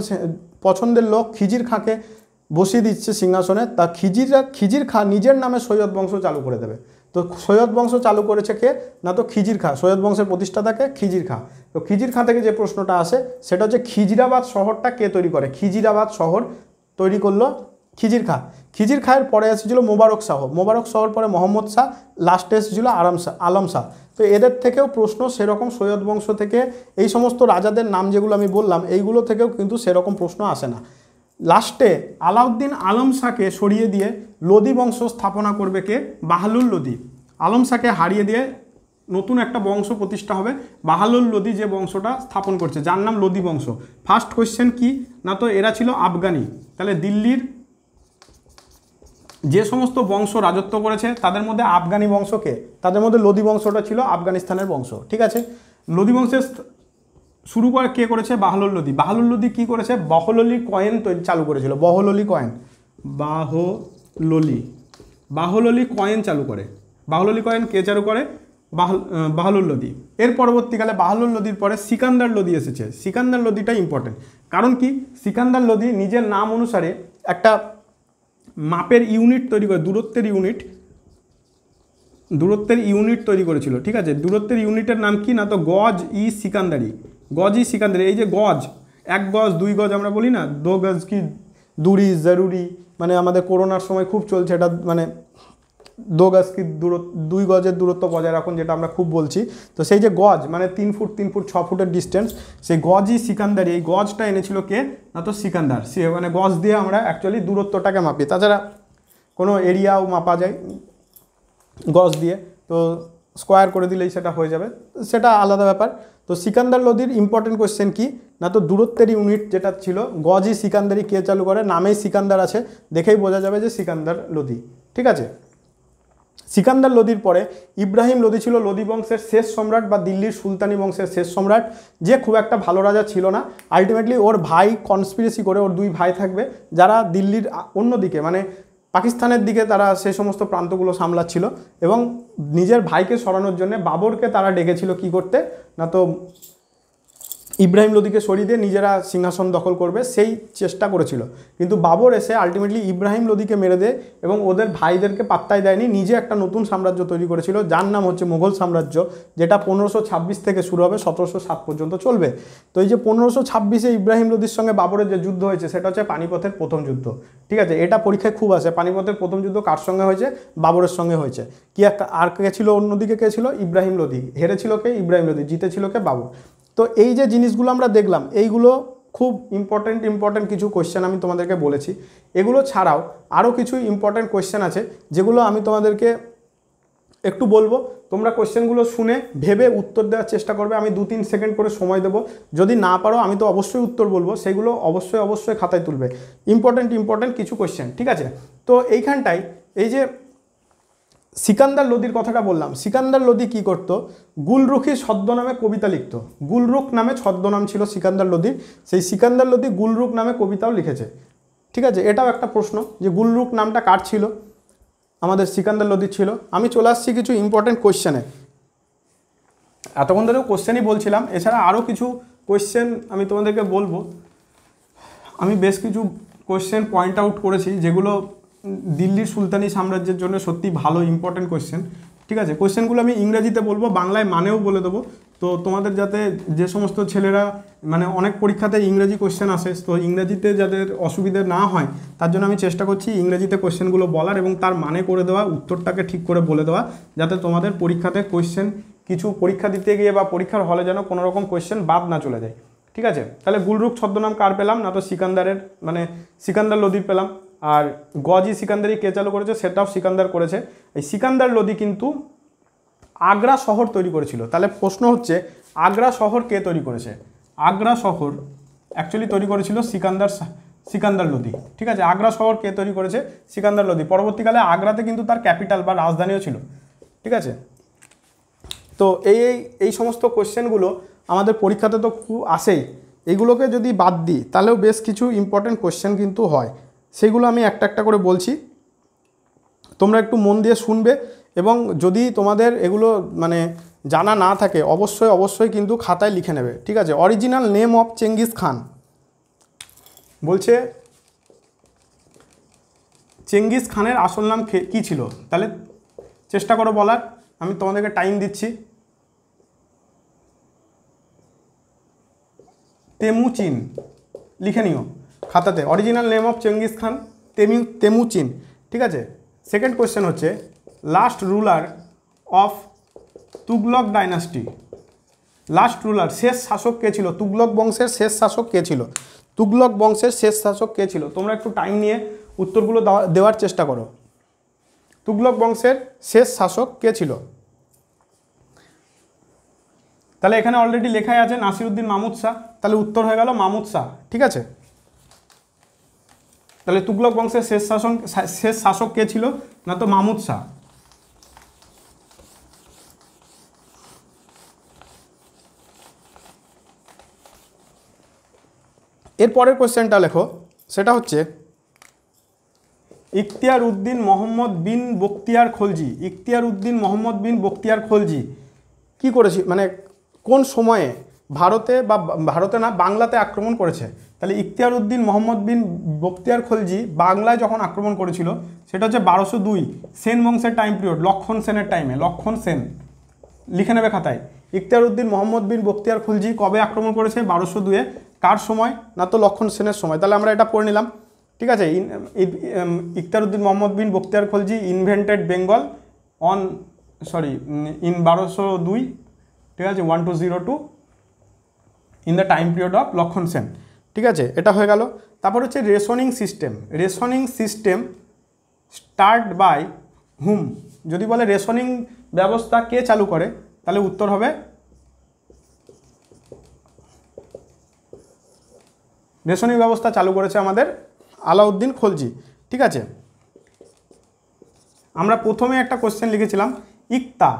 পছন্দের লোক খিজির খাঁকে বসিয়ে দিচ্ছে সিংহাসনে তা খিজিরা খিজির খা নিজের নামে সৈয়দ বংশ চালু করে দেবে তো সৈয়দ বংশ চালু করেছে কে না তো খিজির খাঁ সৈয়দ বংশের প্রতিষ্ঠাতাকে খিজির খাঁ তো খিজির খাঁ থেকে যে প্রশ্নটা আসে সেটা হচ্ছে খিজিরাবাদ শহরটা কে তৈরি করে খিজিরাবাদ শহর তৈরি করলো খিজির খাঁ খিজির খাঁয়ের পরে এসেছিলো মোবারক শাহ মোবারক শাহর পরে মোহাম্মদ শাহ লাস্টে এসেছিলো আরাম শাহ আলম শাহ তো এদের থেকেও প্রশ্ন সেরকম সৈয়দ বংশ থেকে এই সমস্ত রাজাদের নাম যেগুলো আমি বললাম এইগুলো থেকেও কিন্তু সেরকম প্রশ্ন আসে না লাস্টে আলাউদ্দিন আলম শাহকে সরিয়ে দিয়ে লোদি বংশ স্থাপনা করবে কে বাহালুল লোদি আলম শাহকে হারিয়ে দিয়ে নতুন একটা বংশ প্রতিষ্ঠা হবে বাহালুল লোদি যে বংশটা স্থাপন করছে যার নাম লোদি বংশ ফার্স্ট কোয়েশ্চেন কি না তো এরা ছিল আফগানি তাহলে দিল্লির যে সমস্ত বংশ রাজত্ব করেছে তাদের মধ্যে আফগানি বংশকে তাদের মধ্যে লোদি বংশটা ছিল আফগানিস্তানের বংশ ঠিক আছে লোদি বংশের শুরু করে কে করেছে বাহলুল লোদি বাহলুল লোদি কী করেছে বহললি কয়েন চালু করেছিল বহললি কয়েন বাহললি বাহললি কয়েন চালু করে বাহললি কয়েন কে চালু করে বাহলুল লোদি এর পরবর্তীকালে বাহলুল লোদির পরে সিকান্দার লোদি এসেছে সিকান্দার লোদিটা ইম্পর্টেন্ট কারণ কি সিকান্দার লোদি নিজের নাম অনুসারে একটা মাপের ইউনিট তৈরি করে দূরত্বের ইউনিট দূরত্বের ইউনিট তৈরি করেছিল ঠিক আছে দূরত্বের ইউনিটের নাম কি না তো গজ ই সিকান্দারি গজ ই সিকান্দারি এই যে গজ এক গজ দুই গজ আমরা বলি না দো গজ কি দূরি জরুরি মানে আমাদের করোনার সময় খুব চলছে এটা মানে দো গজ কি দূরত্ব দুই গজের দূরত্ব বজায় রাখুন যেটা আমরা খুব বলছি তো সেই যে গজ মানে তিন ফুট তিন ফুট ছ ফুটের ডিস্টেন্স সেই গজই সিকান্দারি এই গজটা এনেছিল কে না তো সিকান্দার সে মানে গজ দিয়ে আমরা অ্যাকচুয়ালি দূরত্বটাকে মাপি তাছাড়া কোনো এরিয়াও মাপা যায় গজ দিয়ে তো স্কোয়ার করে দিলেই সেটা হয়ে যাবে সেটা আলাদা ব্যাপার তো সিকান্দার লোদির ইম্পর্টেন্ট কোয়েশ্চেন কি না তো দূরত্বের ইউনিট যেটা ছিল গজই সিকান্দারি কে চালু করে নামেই সিকান্দার আছে দেখেই বোঝা যাবে যে সিকান্দার লোদি ঠিক আছে সিকান্দার লোদির পরে ইব্রাহিম লোদি ছিল লোদি বংশের শেষ সম্রাট বা দিল্লির সুলতানি বংশের শেষ সম্রাট যে খুব একটা ভালো রাজা ছিল না আলটিমেটলি ওর ভাই কনস্পিরেসি করে ওর দুই ভাই থাকবে যারা দিল্লির অন্যদিকে মানে পাকিস্তানের দিকে তারা সে সমস্ত প্রান্তগুলো সামলাচ্ছিল এবং নিজের ভাইকে সরানোর জন্য বাবরকে তারা ডেকেছিল কি করতে না তো ইব্রাহিম লোদিকে সরিয়ে দিয়ে নিজেরা সিংহাসন দখল করবে সেই চেষ্টা করেছিল কিন্তু বাবর এসে আলটিমেটলি ইব্রাহিম লোদিকে মেরে দেয় এবং ওদের ভাইদেরকে পাত্তাই দেয়নি নিজে একটা নতুন সাম্রাজ্য তৈরি করেছিল যার নাম হচ্ছে মুঘল সাম্রাজ্য যেটা পনেরোশো থেকে শুরু হবে সতেরোশো সাত পর্যন্ত চলবে তো এই যে পনেরোশো ছাব্বিশে ইব্রাহিম লোদির সঙ্গে বাবরের যে যুদ্ধ হয়েছে সেটা হচ্ছে পানিপথের প্রথম যুদ্ধ ঠিক আছে এটা পরীক্ষায় খুব আসে পানিপথের প্রথম যুদ্ধ কার সঙ্গে হয়েছে বাবরের সঙ্গে হয়েছে কি আর কে ছিল অন্যদিকে কে ছিল ইব্রাহিম লোদি হেরেছিল কে ইব্রাহিম লোদি জিতেছিল কে বাবর তো এই যে জিনিসগুলো আমরা দেখলাম এইগুলো খুব ইম্পর্ট্যান্ট ইম্পর্ট্যান্ট কিছু কোয়েশ্চেন আমি তোমাদেরকে বলেছি এগুলো ছাড়াও আরও কিছু ইম্পর্ট্যান্ট কোয়েশ্চেন আছে যেগুলো আমি তোমাদেরকে একটু বলবো তোমরা কোয়েশ্চেনগুলো শুনে ভেবে উত্তর দেওয়ার চেষ্টা করবে আমি দু তিন সেকেন্ড করে সময় দেবো যদি না পারো আমি তো অবশ্যই উত্তর বলবো সেগুলো অবশ্যই অবশ্যই খাতায় তুলবে ইম্পর্ট্যান্ট ইম্পর্ট্যান্ট কিছু কোয়েশ্চেন ঠিক আছে তো এইখানটায় এই যে সিকান্দার লোদির কথাটা বললাম সিকান্দার লোদি কি করত গুলরুখি ছদ্মনামে কবিতা লিখত গুলরুখ নামে ছদ্মনাম ছিল সিকান্দার লোদির সেই সিকান্দার লোদি গুলরুখ নামে কবিতাও লিখেছে ঠিক আছে এটাও একটা প্রশ্ন যে গুলরুখ নামটা কার ছিল আমাদের সিকান্দার লোদি ছিল আমি চলে আসছি কিছু ইম্পর্টেন্ট কোশ্চেনে এতক্ষণ ধরেও কোশ্চেনই বলছিলাম এছাড়া আরও কিছু কোয়েশ্চেন আমি তোমাদেরকে বলবো আমি বেশ কিছু কোশ্চেন পয়েন্ট আউট করেছি যেগুলো দিল্লির সুলতানি সাম্রাজ্যের জন্য সত্যি ভালো ইম্পর্টেন্ট কোয়েশ্চেন ঠিক আছে কোয়েশ্চেনগুলো আমি ইংরেজিতে বলবো বাংলায় মানেও বলে দেবো তো তোমাদের যাতে যে সমস্ত ছেলেরা মানে অনেক পরীক্ষাতে ইংরেজি কোয়েশ্চেন আসে তো ইংরেজিতে যাদের অসুবিধে না হয় তার জন্য আমি চেষ্টা করছি ইংরেজিতে কোয়েশ্চেনগুলো বলার এবং তার মানে করে দেওয়া উত্তরটাকে ঠিক করে বলে দেওয়া যাতে তোমাদের পরীক্ষাতে কোয়েশ্চেন কিছু পরীক্ষা দিতে গিয়ে বা পরীক্ষার হলে যেন কোনো রকম কোয়েশ্চেন বাদ না চলে যায় ঠিক আছে তাহলে গুলরুখ ছদ্মনাম কার পেলাম না তো সিকান্দারের মানে সিকান্দার লোদির পেলাম আর গজি সিকান্দারি কে চালু করেছে সেটাও সিকান্দার করেছে এই সিকান্দার লোদি কিন্তু আগ্রা শহর তৈরি করেছিল তাহলে প্রশ্ন হচ্ছে আগ্রা শহর কে তৈরি করেছে আগ্রা শহর অ্যাকচুয়ালি তৈরি করেছিল সিকান্দার সিকান্দার লোদি ঠিক আছে আগ্রা শহর কে তৈরি করেছে সিকান্দার লোদি পরবর্তীকালে আগ্রাতে কিন্তু তার ক্যাপিটাল বা রাজধানীও ছিল ঠিক আছে তো এই এই সমস্ত কোশ্চেনগুলো আমাদের পরীক্ষাতে তো খুব আসেই এগুলোকে যদি বাদ দিই তাহলেও বেশ কিছু ইম্পর্টেন্ট কোশ্চেন কিন্তু হয় সেগুলো আমি একটা একটা করে বলছি তোমরা একটু মন দিয়ে শুনবে এবং যদি তোমাদের এগুলো মানে জানা না থাকে অবশ্যই অবশ্যই কিন্তু খাতায় লিখে নেবে ঠিক আছে original name of Genghis Khan বলছে চেঙ্গিস খানের আসল নাম কী ছিল তাহলে চেষ্টা করো বলার আমি তোমাদেরকে টাইম দিচ্ছি তেমুচিন লিখে নিও খাতাতে original name of Genghis Khan তেমি তেমুচিন ঠিক আছে সেকেন্ড কোয়েশ্চেন হচ্ছে last ruler of Tughlaq dynasty last ruler শেষ শাসক কে ছিল তুগলক বংশের শেষ শাসক কে ছিল তুগলক বংশের শেষ শাসক কে ছিল তোমরা একটু টাইম নিয়ে উত্তরগুলো দেওয়ার চেষ্টা করো তুগলক বংশের শেষ শাসক কে ছিল তাহলে এখানে অলরেডি লেখাই আছে নাসিরুদ্দিন মামুদ শাহ তাহলে উত্তর হয়ে গেল মামুদ শাহ ঠিক আছে তাহলে তুগলক বংশের শেষ শাসন শেষ শাসক কে ছিল না তো মামুদ শাহ এরপরের কোয়েশ্চেনটা লেখো সেটা হচ্ছে ইখতিয়ার উদ্দিন মোহাম্মদ বিন বক্তিয়ার খলজি ইখতিয়ার উদ্দিন মোহাম্মদ বিন বক্তিয়ার খলজি কি করেছি মানে কোন সময়ে ভারতে বা ভারতে না বাংলাতে আক্রমণ করেছে তাহলে ইখতিয়ার উদ্দিন মোহাম্মদ বিন বক্তিয়ার খলজি বাংলায় যখন আক্রমণ করেছিল সেটা হচ্ছে বারোশো দুই সেন বংশের টাইম পিরিয়ড লক্ষণ সেনের টাইমে লক্ষণ সেন লিখে নেবে খাতায় ইখতিয়ার উদ্দিন মোহাম্মদ বিন বক্তিয়ার খুলজি কবে আক্রমণ করেছে বারোশো দুয়ে কার সময় না তো লক্ষণ সেনের সময় তাহলে আমরা এটা পড়ে নিলাম ঠিক আছে Ikhtiyar Uddin Muhammad bin Bakhtiyar Khalji invented Bengal on sorry in বারোশো দুই ঠিক আছে one two zero two in the time period of Lakshman Sen ঠিক আছে এটা হয়ে গেল তারপর হচ্ছে rationing system rationing system start by hmm যদি বলে রেশনিং ব্যবস্থা কে চালু করে তাহলে উত্তর হবে রেশনিং ব্যবস্থা চালু করেছে আমাদের আলাউদ্দিন খলজি ঠিক আছে আমরা প্রথমে একটা কোশ্চেন লিখেছিলাম ইকতা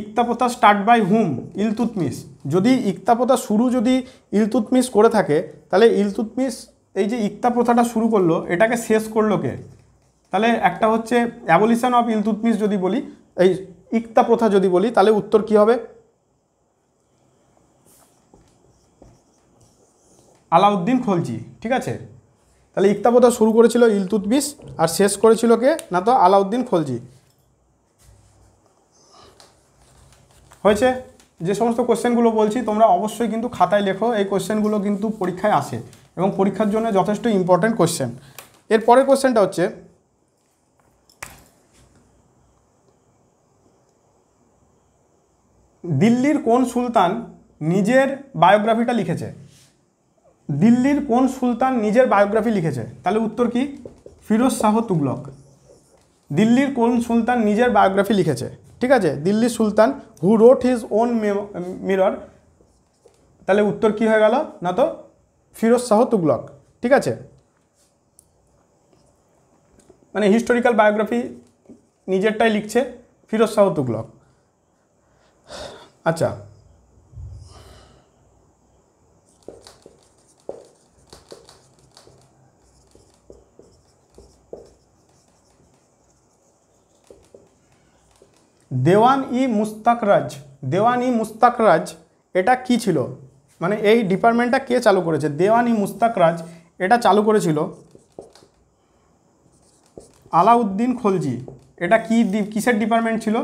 ইক্তাপতা স্টার্ট বাই হুম ইলতুতমিস যদি ইক্তাপতা শুরু যদি ইলতুতমিস করে থাকে তাহলে ইলতুতমিস এই যে ইকতা প্রথাটা শুরু করলো এটাকে শেষ করলো কে তাহলে একটা হচ্ছে অ্যাবলিশন অফ ইলতুতমিস যদি বলি এই ইকতা প্রথা যদি বলি তাহলে উত্তর কি হবে আলাউদ্দিন খলজি ঠিক আছে তাহলে ইকতা প্রথা শুরু করেছিল ইলতুতমিস আর শেষ করেছিল কে না তো আলাউদ্দিন খলজি হয়েছে যে সমস্ত কোশ্চেনগুলো বলছি তোমরা অবশ্যই কিন্তু খাতায় লেখো এই কোশ্চেনগুলো কিন্তু পরীক্ষায় আসে এবং পরীক্ষার জন্য যথেষ্ট ইম্পর্ট্যান্ট কোশ্চেন এর পরের কোশ্চেনটা হচ্ছে দিল্লির কোন সুলতান নিজের বায়োগ্রাফিটা লিখেছে দিল্লির কোন সুলতান নিজের বায়োগ্রাফি লিখেছে তাহলে উত্তর কি ফিরোজ শাহ তুগলক দিল্লির কোন সুলতান নিজের বায়োগ্রাফি লিখেছে ঠিক আছে Delhi sultan who wrote his own mirror তাহলে উত্তর কি হয়ে গেল না তো ফিরোজ শাহ তুগলক ঠিক আছে মানে হিস্টোরিক্যাল বায়োগ্রাফি নিজেরটাই লিখছে ফিরোজ শাহ তুগলক আচ্ছা দেওয়ান ই মুস্তাকরাজ দেওয়ান ই মুস্তাকরাজ এটা কি ছিল মানে এই ডিপার্টমেন্টটা কে চালু করেছে দেওয়ান ই মুস্তাকরাজ এটা চালু করেছিল আলাউদ্দিন খলজি এটা কি কিসের ডিপার্টমেন্ট ছিল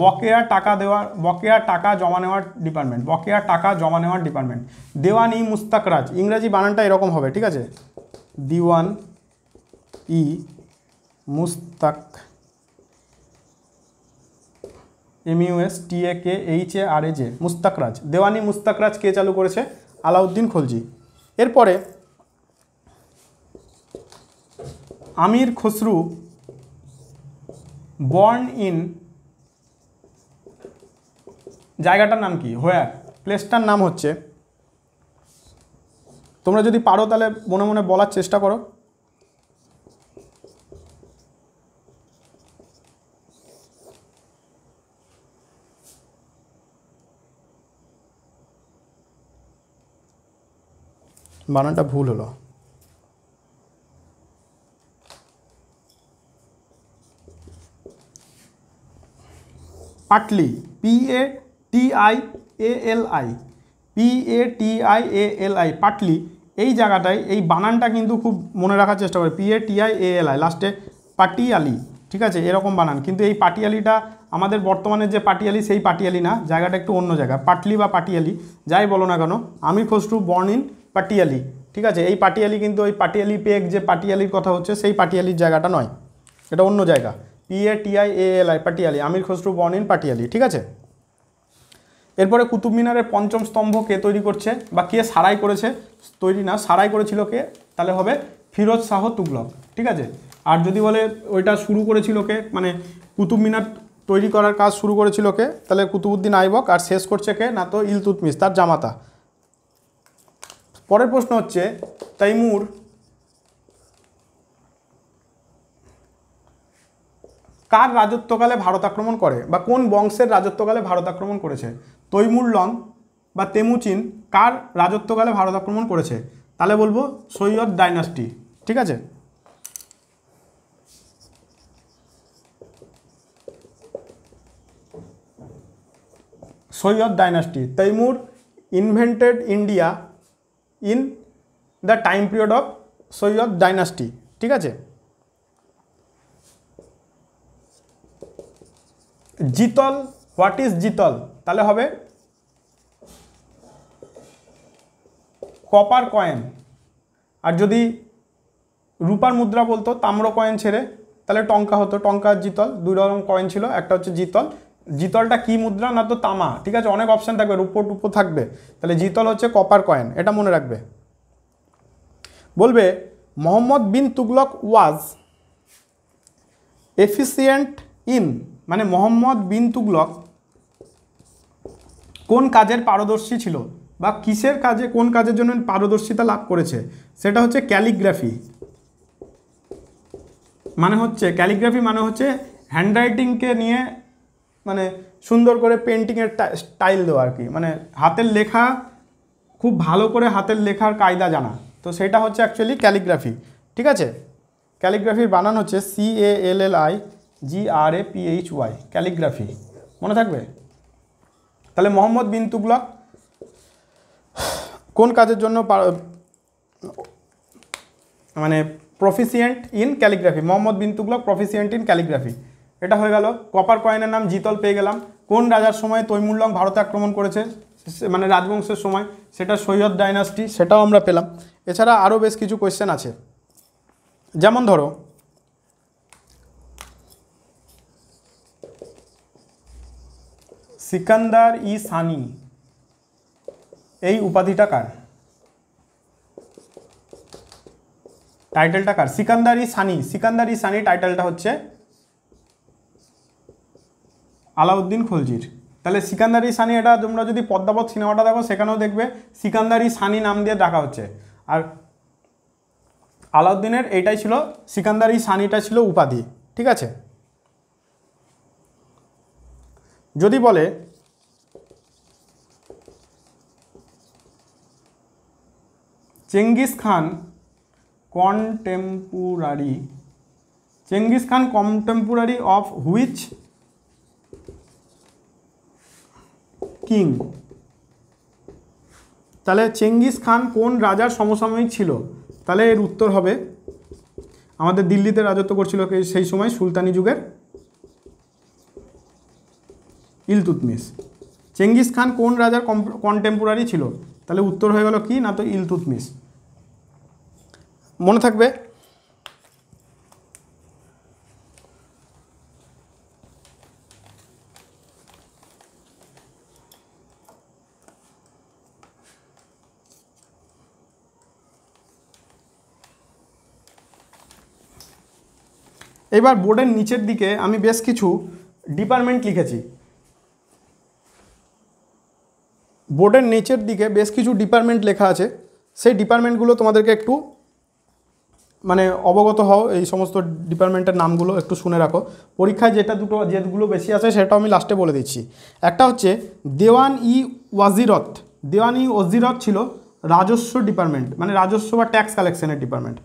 বকেয়া টাকা দেওয়ার বকেয়া টাকা জমা নেওয়ার ডিপার্টমেন্ট বকেয়া টাকা জমা নেওয়ার ডিপার্টমেন্ট দেওয়ান ই মুস্তাকরাজ ইংরাজি বানানটা এরকম হবে ঠিক আছে Diwan i Mustaq M U S T A K H A R A J Mustakhraj Diwani Mustakhraj কে চালু করেছে আলাউদ্দিন খলজি এরপরে আমির খসরু বর্ন ইন জায়গাটার নাম কি হোয়ার প্লেসটার নাম হচ্ছে তোমরা যদি পারো তাহলে মনে মনে বলার চেষ্টা করো বানানটা ভুল হলো Patli P A T I A L I P A T I A L I Patli এই জায়গাটায় এই বানানটা কিন্তু খুব মনে রাখার চেষ্টা করে P A T I A L I লাস্টে পাটিয়ালি ঠিক আছে এরকম বানান কিন্তু এই পাটিয়ালিটা আমাদের বর্তমানে যে পাটিয়ালি সেই পাটিয়ালি না জায়গাটা একটু অন্য জায়গা পাটলি বা পাটিয়ালি যাই বলো না কেন আমি খসরু বর্ণ ইন পাটিয়ালি ঠিক আছে এই পাটিয়ালি কিন্তু ওই পাটিয়ালি পেক যে পাটিয়ালির কথা হচ্ছে সেই পাটিয়ালির জায়গাটা নয় এটা অন্য জায়গা P A T I A L I Patiali Amir Khusro born in পাটিয়ালি ঠিক আছে এরপরে কুতুব মিনারের পঞ্চম স্তম্ভ কে তৈরি করছে বা কে সারাই করেছে তৈরি না সারাই করেছিল কে তাহলে হবে ফিরোজ শাহ তুগলক ঠিক আছে আর যদি বলে ওইটা শুরু করেছিল কে মানে কুতুব মিনার তৈরি করার কাজ শুরু করেছিল কে তাহলে কুতুবুদ্দিন আইবক আর শেষ করছে কে না তো ইলতুতমিস তার জামাতা পরের প্রশ্ন হচ্ছে তাইমুর কার রাজত্বকালে ভারত আক্রমণ করে বা কোন বংশের রাজত্বকালে ভারত আক্রমণ করেছে তৈমুর লং বা তেমুচিন কার রাজত্বকালে ভারত আক্রমণ করেছে তাহলে বলবো সৈয়দ ডাইনাস্টি ঠিক আছে Sayyid dynasty Timur invented India in the time period of Sayyid dynasty ঠিক আছে জিতল হোয়াট ইজ জিতল তাহলে হবে কপার কয়েন আর যদি রূপার মুদ্রা বলতো তাম্র কয়েন ছেড়ে তাহলে টঙ্কা হতো টঙ্কা জিতল দুই রকম কয়েন ছিল একটা হচ্ছে জিতল জিতলটা কি মুদ্রা না তো তামা ঠিক আছে অনেক অপশান থাকবে রূপো টুপো থাকবে তাহলে জিতল হচ্ছে কপার কয়েন এটা মনে রাখবে বলবে Muhammad bin Tughlaq was efficient in মানে মোহাম্মদ বিন তুগলক কোন কাজের পারদর্শী ছিল বা কিসের কাজে কোন কাজের জন্য পারদর্শিতা লাভ করেছে সেটা হচ্ছে ক্যালিগ্রাফি মানে হচ্ছে ক্যালিগ্রাফি মানে হচ্ছে হ্যান্ডরাইটিংকে নিয়ে মানে সুন্দর করে পেন্টিংয়ের স্টাইল দেওয়া আর কি মানে হাতের লেখা খুব ভালো করে হাতের লেখার কায়দা জানা তো সেটা হচ্ছে অ্যাকচুয়ালি ক্যালিগ্রাফি ঠিক আছে ক্যালিগ্রাফির বানান হচ্ছে C A L L I G R A P H Y calligraphy মনে থাকবে তাহলে মোহাম্মদ বিন তুগলক কোন কাজের জন্য মানে proficient in calligraphy Muhammad bin Tughlaq proficient in calligraphy এটা হয়ে গেল কপার কয়েনের নাম জিতল পেয়ে গেলাম কোন রাজার সময় তৈমুল্লং ভারতে আক্রমণ করেছে মানে রাজবংশের সময় সেটা সৈয়দ ডাইনাস্টি সেটাও আমরা পেলাম এছাড়া আরও বেশ কিছু কোয়েশ্চেন আছে যেমন ধরো সিকান্দার ই সানি এই উপাধিটা কার টাইটেলটা কার সিকান্দার ই সানি সিকান্দার ই সানি টাইটেলটা হচ্ছে আলাউদ্দিন খলজির তাহলে সিকান্দারি সানি এটা তোমরা যদি পদ্মাবত সিনেমাটা দেখো সেখানেও দেখবে সিকান্দারি সানি নাম দিয়ে ডাকা হচ্ছে আর আলাউদ্দিনের এইটাই ছিল সিকান্দারি সানিটা ছিল উপাধি ঠিক আছে যদি বলে Genghis Khan contemporary Genghis Khan contemporary of which king তাহলে চেঙ্গিস খান কোন রাজার সমসাময়িক ছিল তাহলে এর উত্তর হবে আমাদের দিল্লিতে রাজত্ব করছিল সেই সময় সুলতানি যুগের ইলতুতমিস চেঙ্গিস খান কোন রাজার কন্টেম্পোরারি ছিল তাহলে উত্তর হয়ে গেল কি না তো ইলতুতমিস মনে থাকবে এবার বোর্ডের নিচের দিকে আমি বেশ কিছু ডিপার্টমেন্ট লিখেছি বোর্ডের নিচের দিকে বেশ কিছু ডিপার্টমেন্ট লেখা আছে সেই ডিপার্টমেন্টগুলো তোমাদেরকে একটু মানে অবগত হও এই সমস্ত ডিপার্টমেন্টের নামগুলো একটু শুনে রাখো পরীক্ষায় যেটা দুটো যেগুলো বেশি আছে সেটাও আমি লাস্টে বলে দিচ্ছি একটা হচ্ছে দেওয়ান ই ওয়াজিরত দেওয়ান ই ওয়াজিরত ছিল রাজস্ব ডিপার্টমেন্ট মানে রাজস্ব বা ট্যাক্স কালেকশনের ডিপার্টমেন্ট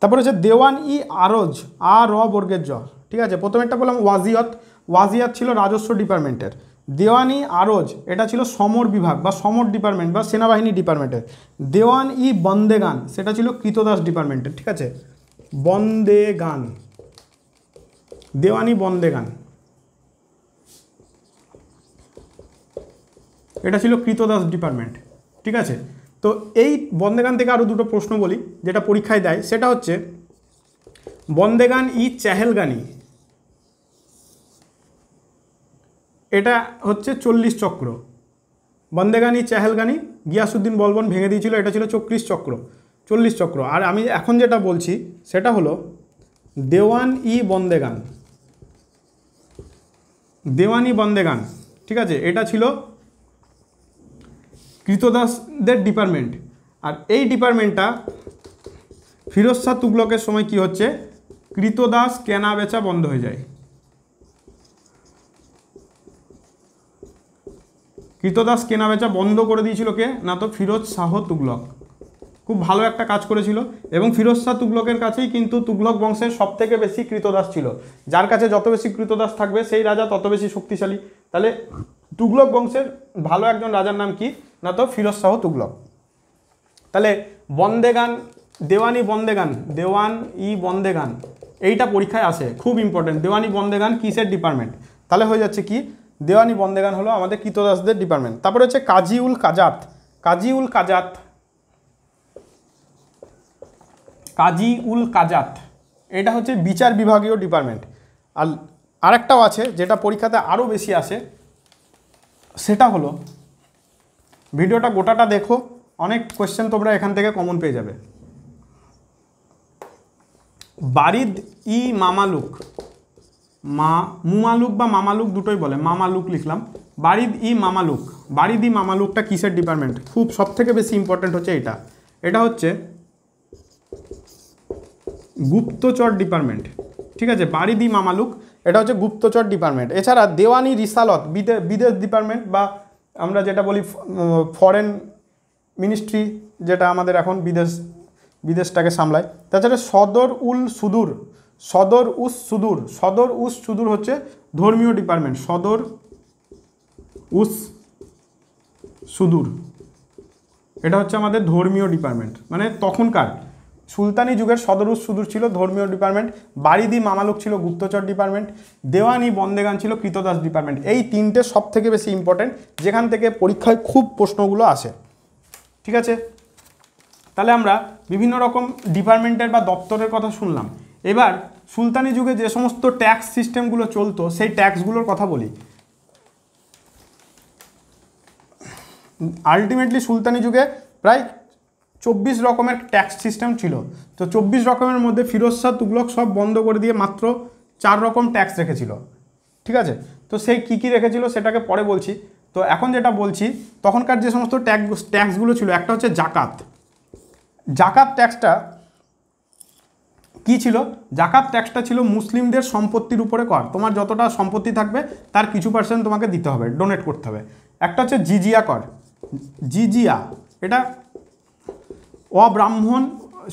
তারপরে হচ্ছে দেওয়ান ই আরজ আর র বর্গের জ ঠিক আছে প্রথমে একটা বললাম ওয়াজিয়ত ওয়াজিয়াত ছিল রাজস্ব ডিপার্টমেন্টের দেওয়ানি আরজ এটা ছিল সমর বিভাগ বা সমর ডিপার্টমেন্ট বা সেনাবাহিনী ডিপার্টমেন্টের দেওয়ান ই বন্দেগান সেটা ছিল কৃতদাস ডিপার্টমেন্টের ঠিক আছে বন্দে গান দেওয়ানি বন্দেগান এটা ছিল কৃতদাস ডিপার্টমেন্ট ঠিক আছে তো এই বন্দেগান থেকে আরও দুটো প্রশ্ন বলি যেটা পরীক্ষায় দেয় সেটা হচ্ছে বন্দেগান ই চেহেলগানি এটা হচ্ছে চল্লিশ চক্র বন্দেগানি চেহেলগানি গিয়াসুদ্দিন বলবন ভেঙে দিয়েছিল এটা ছিল চক্রিশ চক্র চল্লিশ চক্র আর আমি এখন যেটা বলছি সেটা হলো দেওয়ান ই বন্দেগান দেওয়ানি বন্দেগান ঠিক আছে এটা ছিল কৃতদাসদের ডিপার্টমেন্ট আর এই ডিপার্টমেন্টটা ফিরোজ শাহ তুগলকের সময় কি হচ্ছে কৃতদাস কেনা বেচা বন্ধ হয়ে যায় কৃতদাস কেনা বেচা বন্ধ করে দিয়েছিল কে না তো ফিরোজ শাহ তুগলক খুব ভালো একটা কাজ করেছিল এবং ফিরোজ শাহ তুগলকের কাছেই কিন্তু তুগলক বংশের সব থেকে বেশি কৃতদাস ছিল যার কাছে যত বেশি কৃতদাস থাকবে সেই রাজা তত বেশি শক্তিশালী তাহলে তুগলক বংশের ভালো একজন রাজার নাম কি না তো ফিরোজ শাহ তুগলক তাহলে বন্দেগান দেওয়ানি বন্দেগান দেওয়ান ই বন্দেগান এইটা পরীক্ষায় আসে খুব ইম্পর্টেন্ট দেওয়ানি বন্দেগান কিসের ডিপার্টমেন্ট তাহলে হয়ে যাচ্ছে কি দেওয়ানি বন্দেগান হলো আমাদের কৃতদাসদের ডিপার্টমেন্ট তারপরে হচ্ছে কাজিউল কাজাত কাজিউল কাজাত কাজী উল কাজাত এটা হচ্ছে বিচার বিভাগীয় ডিপার্টমেন্ট আর আরেকটাও আছে যেটা পরীক্ষাতে আরও বেশি আসে সেটা হলো ভিডিওটা গোটাটা দেখো অনেক কোয়েশ্চেন তোমরা এখান থেকে কমন পেয়ে যাবে বারিদ ই মামালুক মা মুমালুক বা মামালুক দুটোই বলে মামালুক লিখলাম বারিদ ই মামালুক বারিদ ই মামালুকটা কিসের ডিপার্টমেন্ট খুব সবথেকে বেশি ইম্পর্ট্যান্ট হচ্ছে এটা এটা হচ্ছে গুপ্তচর ডিপার্টমেন্ট ঠিক আছে বারিদ ই মামালুক এটা হচ্ছে গুপ্তচর ডিপার্টমেন্ট এছাড়া দেওয়ানি রিসালত বিদেশ ডিপার্টমেন্ট বা আমরা যেটা বলি ফরেন মিনিস্ট্রি যেটা আমাদের এখন বিদেশ বিদেশটাকে সামলায় তাছাড়া সদর উল সুদূর সদর উস সুদূর সদর উস সুদূর হচ্ছে ধর্মীয় ডিপার্টমেন্ট সদর উস সুদূর এটা হচ্ছে আমাদের ধর্মীয় ডিপার্টমেন্ট মানে তখনকার সুলতানি যুগের সদরুজ সুদূর ছিল ধর্মীয় ডিপার্টমেন্ট বাড়িদি মামালুক ছিল গুপ্তচর ডিপার্টমেন্ট দেওয়ানি বন্দেগান ছিল কৃতদাস ডিপার্টমেন্ট এই তিনটে সব থেকে বেশি ইম্পর্টেন্ট যেখান থেকে পরীক্ষায় খুব প্রশ্নগুলো আসে ঠিক আছে তাহলে আমরা বিভিন্ন রকম ডিপার্টমেন্টের বা দপ্তরের কথা শুনলাম এবার সুলতানি যুগে যে সমস্ত ট্যাক্স সিস্টেমগুলো চলতো সেই ট্যাক্সগুলোর কথা বলি আলটিমেটলি সুলতানি যুগে প্রায় চব্বিশ রকমের ট্যাক্স সিস্টেম ছিল তো চব্বিশ রকমের মধ্যে ফিরোজ শাহ তুগলক সব বন্ধ করে দিয়ে মাত্র চার রকম ট্যাক্স রেখেছিল ঠিক আছে তো সে কী কী রেখেছিল সেটাকে পরে বলছি তো এখন যেটা বলছি তখনকার যে সমস্ত ট্যাক্স ট্যাক্সগুলো ছিল একটা হচ্ছে জাকাত জাকাত ট্যাক্সটা কি ছিল জাকাত ট্যাক্সটা ছিল মুসলিমদের সম্পত্তির উপরে কর তোমার যতটা সম্পত্তি থাকবে তার কিছু পার্সেন্ট তোমাকে দিতে হবে ডোনেট করতে হবে একটা হচ্ছে জিজিয়া কর জিজিয়া এটা অব্রাহ্মণ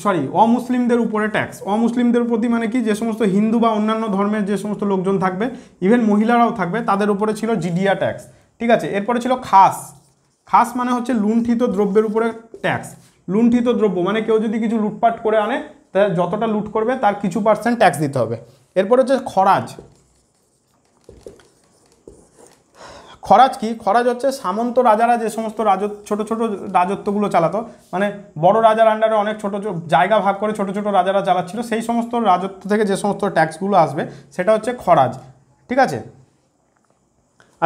সরি অমুসলিমদের উপরে ট্যাক্স অমুসলিমদের প্রতি মানে কি যে সমস্ত হিন্দু বা অন্যান্য ধর্মের যে সমস্ত লোকজন থাকবে ইভেন মহিলারাও থাকবে তাদের উপরে ছিল জিডিয়া ট্যাক্স ঠিক আছে এরপরে ছিল খাস খাস মানে হচ্ছে লুণ্ঠিত দ্রব্যের উপরে ট্যাক্স লুণ্ঠিত দ্রব্য মানে কেউ যদি কিছু লুটপাট করে আনে তা যতটা লুট করবে তার কিছু পার্সেন্ট ট্যাক্স দিতে হবে এরপর হচ্ছে খরাজ খরাজ কি খরাজ হচ্ছে সামন্ত রাজারা যে সমস্ত রাজ ছোট ছোট রাজত্বগুলো চালাতো মানে বড় রাজার আন্ডারে অনেক ছোট জায়গা ভাগ করে ছোট ছোট রাজারা চালাচ্ছিল সেই সমস্ত রাজত্ব থেকে যে সমস্ত ট্যাক্সগুলো আসবে সেটা হচ্ছে খরাজ ঠিক আছে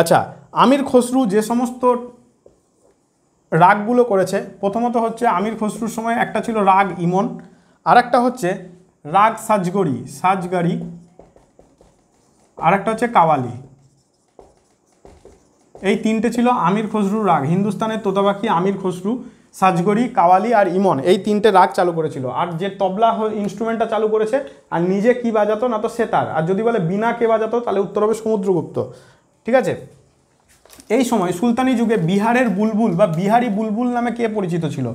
আচ্ছা আমির খসরু যে সমস্ত রাগগুলো করেছে প্রথমত হচ্ছে আমির খসরুর সময় একটা ছিল রাগ ইমন আর একটা হচ্ছে রাগ সাজগড়ি সাজগাড়ি আর একটা হচ্ছে কাওয়ালি এই তিনটে ছিল আমির খসরুর রাগ হিন্দুস্তানের তোতাবাকি আমির খসরু সাজগরি কাওয়ালি আর ইমন এই তিনটে রাগ চালু করেছিল আর যে তবলা ইনস্ট্রুমেন্টটা চালু করেছে আর নিজে কি বাজাতো না তো সেতার আর যদি বলে বিনা কে বাজাতো তাহলে উত্তর হবে সমুদ্রগুপ্ত ঠিক আছে এই সময় সুলতানি যুগে বিহারের বুলবুল বা বিহারি বুলবুল নামে কে পরিচিত ছিল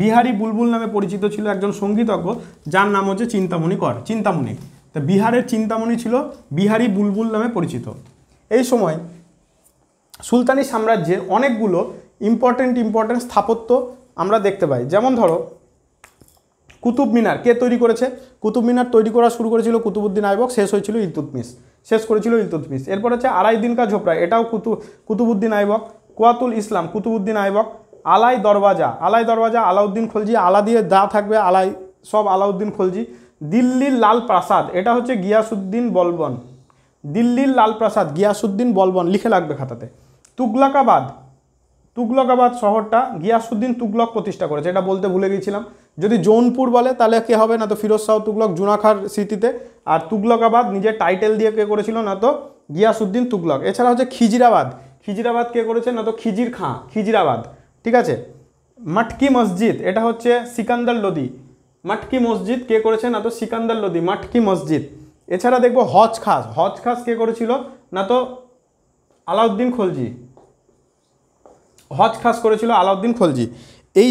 বিহারি বুলবুল নামে পরিচিত ছিল একজন সঙ্গীতজ্ঞ যার নাম হচ্ছে চিন্তামণি কর চিন্তামণি তা বিহারের চিন্তামণি ছিল বিহারি বুলবুল নামে পরিচিত এই সময় সুলতানি সাম্রাজ্যের অনেকগুলো ইম্পর্টেন্ট ইম্পর্টেন্ট স্থাপত্য আমরা দেখতে পাই যেমন ধরো কুতুব মিনার কে তৈরি করেছে কুতুব মিনার তৈরি করা শুরু করেছিল কুতুবুদ্দিন আইবক শেষ হয়েছিল ইলতুতমিস শেষ করেছিল ইলতুতমিস এরপর হচ্ছে আড়াই কা ঝোপড়া এটাও কুতু কুতুবুদ্দিন আইবক কোয়াতুল ইসলাম কুতুবুদ্দিন আইবক আলাই দরওয়াজা আলাই দরওয়াজা আলাউদ্দিন খলজি আলা দিয়ে দা থাকবে আলাই সব আলাউদ্দিন খলজি দিল্লির লাল প্রাসাদ এটা হচ্ছে গিয়াসুদ্দিন বলবন দিল্লির লাল প্রাসাদ গিয়াসুদ্দিন বলবন লিখে লাগবে খাতাতে তুগলাকাবাদ তুগলকাবাদ শহরটা গিয়াসুদ্দিন তুগলক প্রতিষ্ঠা করেছে এটা বলতে ভুলে গিয়েছিলাম যদি জৌনপুর বলে তাহলে কে হবে না তো ফিরোজ শাহ তুগলক জুনাখার স্মৃতিতে আর তুগলকাবাদ নিজের টাইটেল দিয়ে কে করেছিল না তো গিয়াসুদ্দিন তুগলক এছাড়া হচ্ছে খিজিরাবাদ খিজিরাবাদ কে করেছে না তো খিজির খাঁ খিজিরাবাদ ঠিক আছে মাটকি মসজিদ এটা হচ্ছে সিকান্দার লোদি মাটকি মসজিদ কে করেছে না তো সিকান্দার লোদি মাটকি মসজিদ এছাড়া দেখবো হজ খাস হজ খাস কে করেছিল না তো আলাউদ্দিন খলজি হজ খাস করেছিল আলাউদ্দিন খলজি এই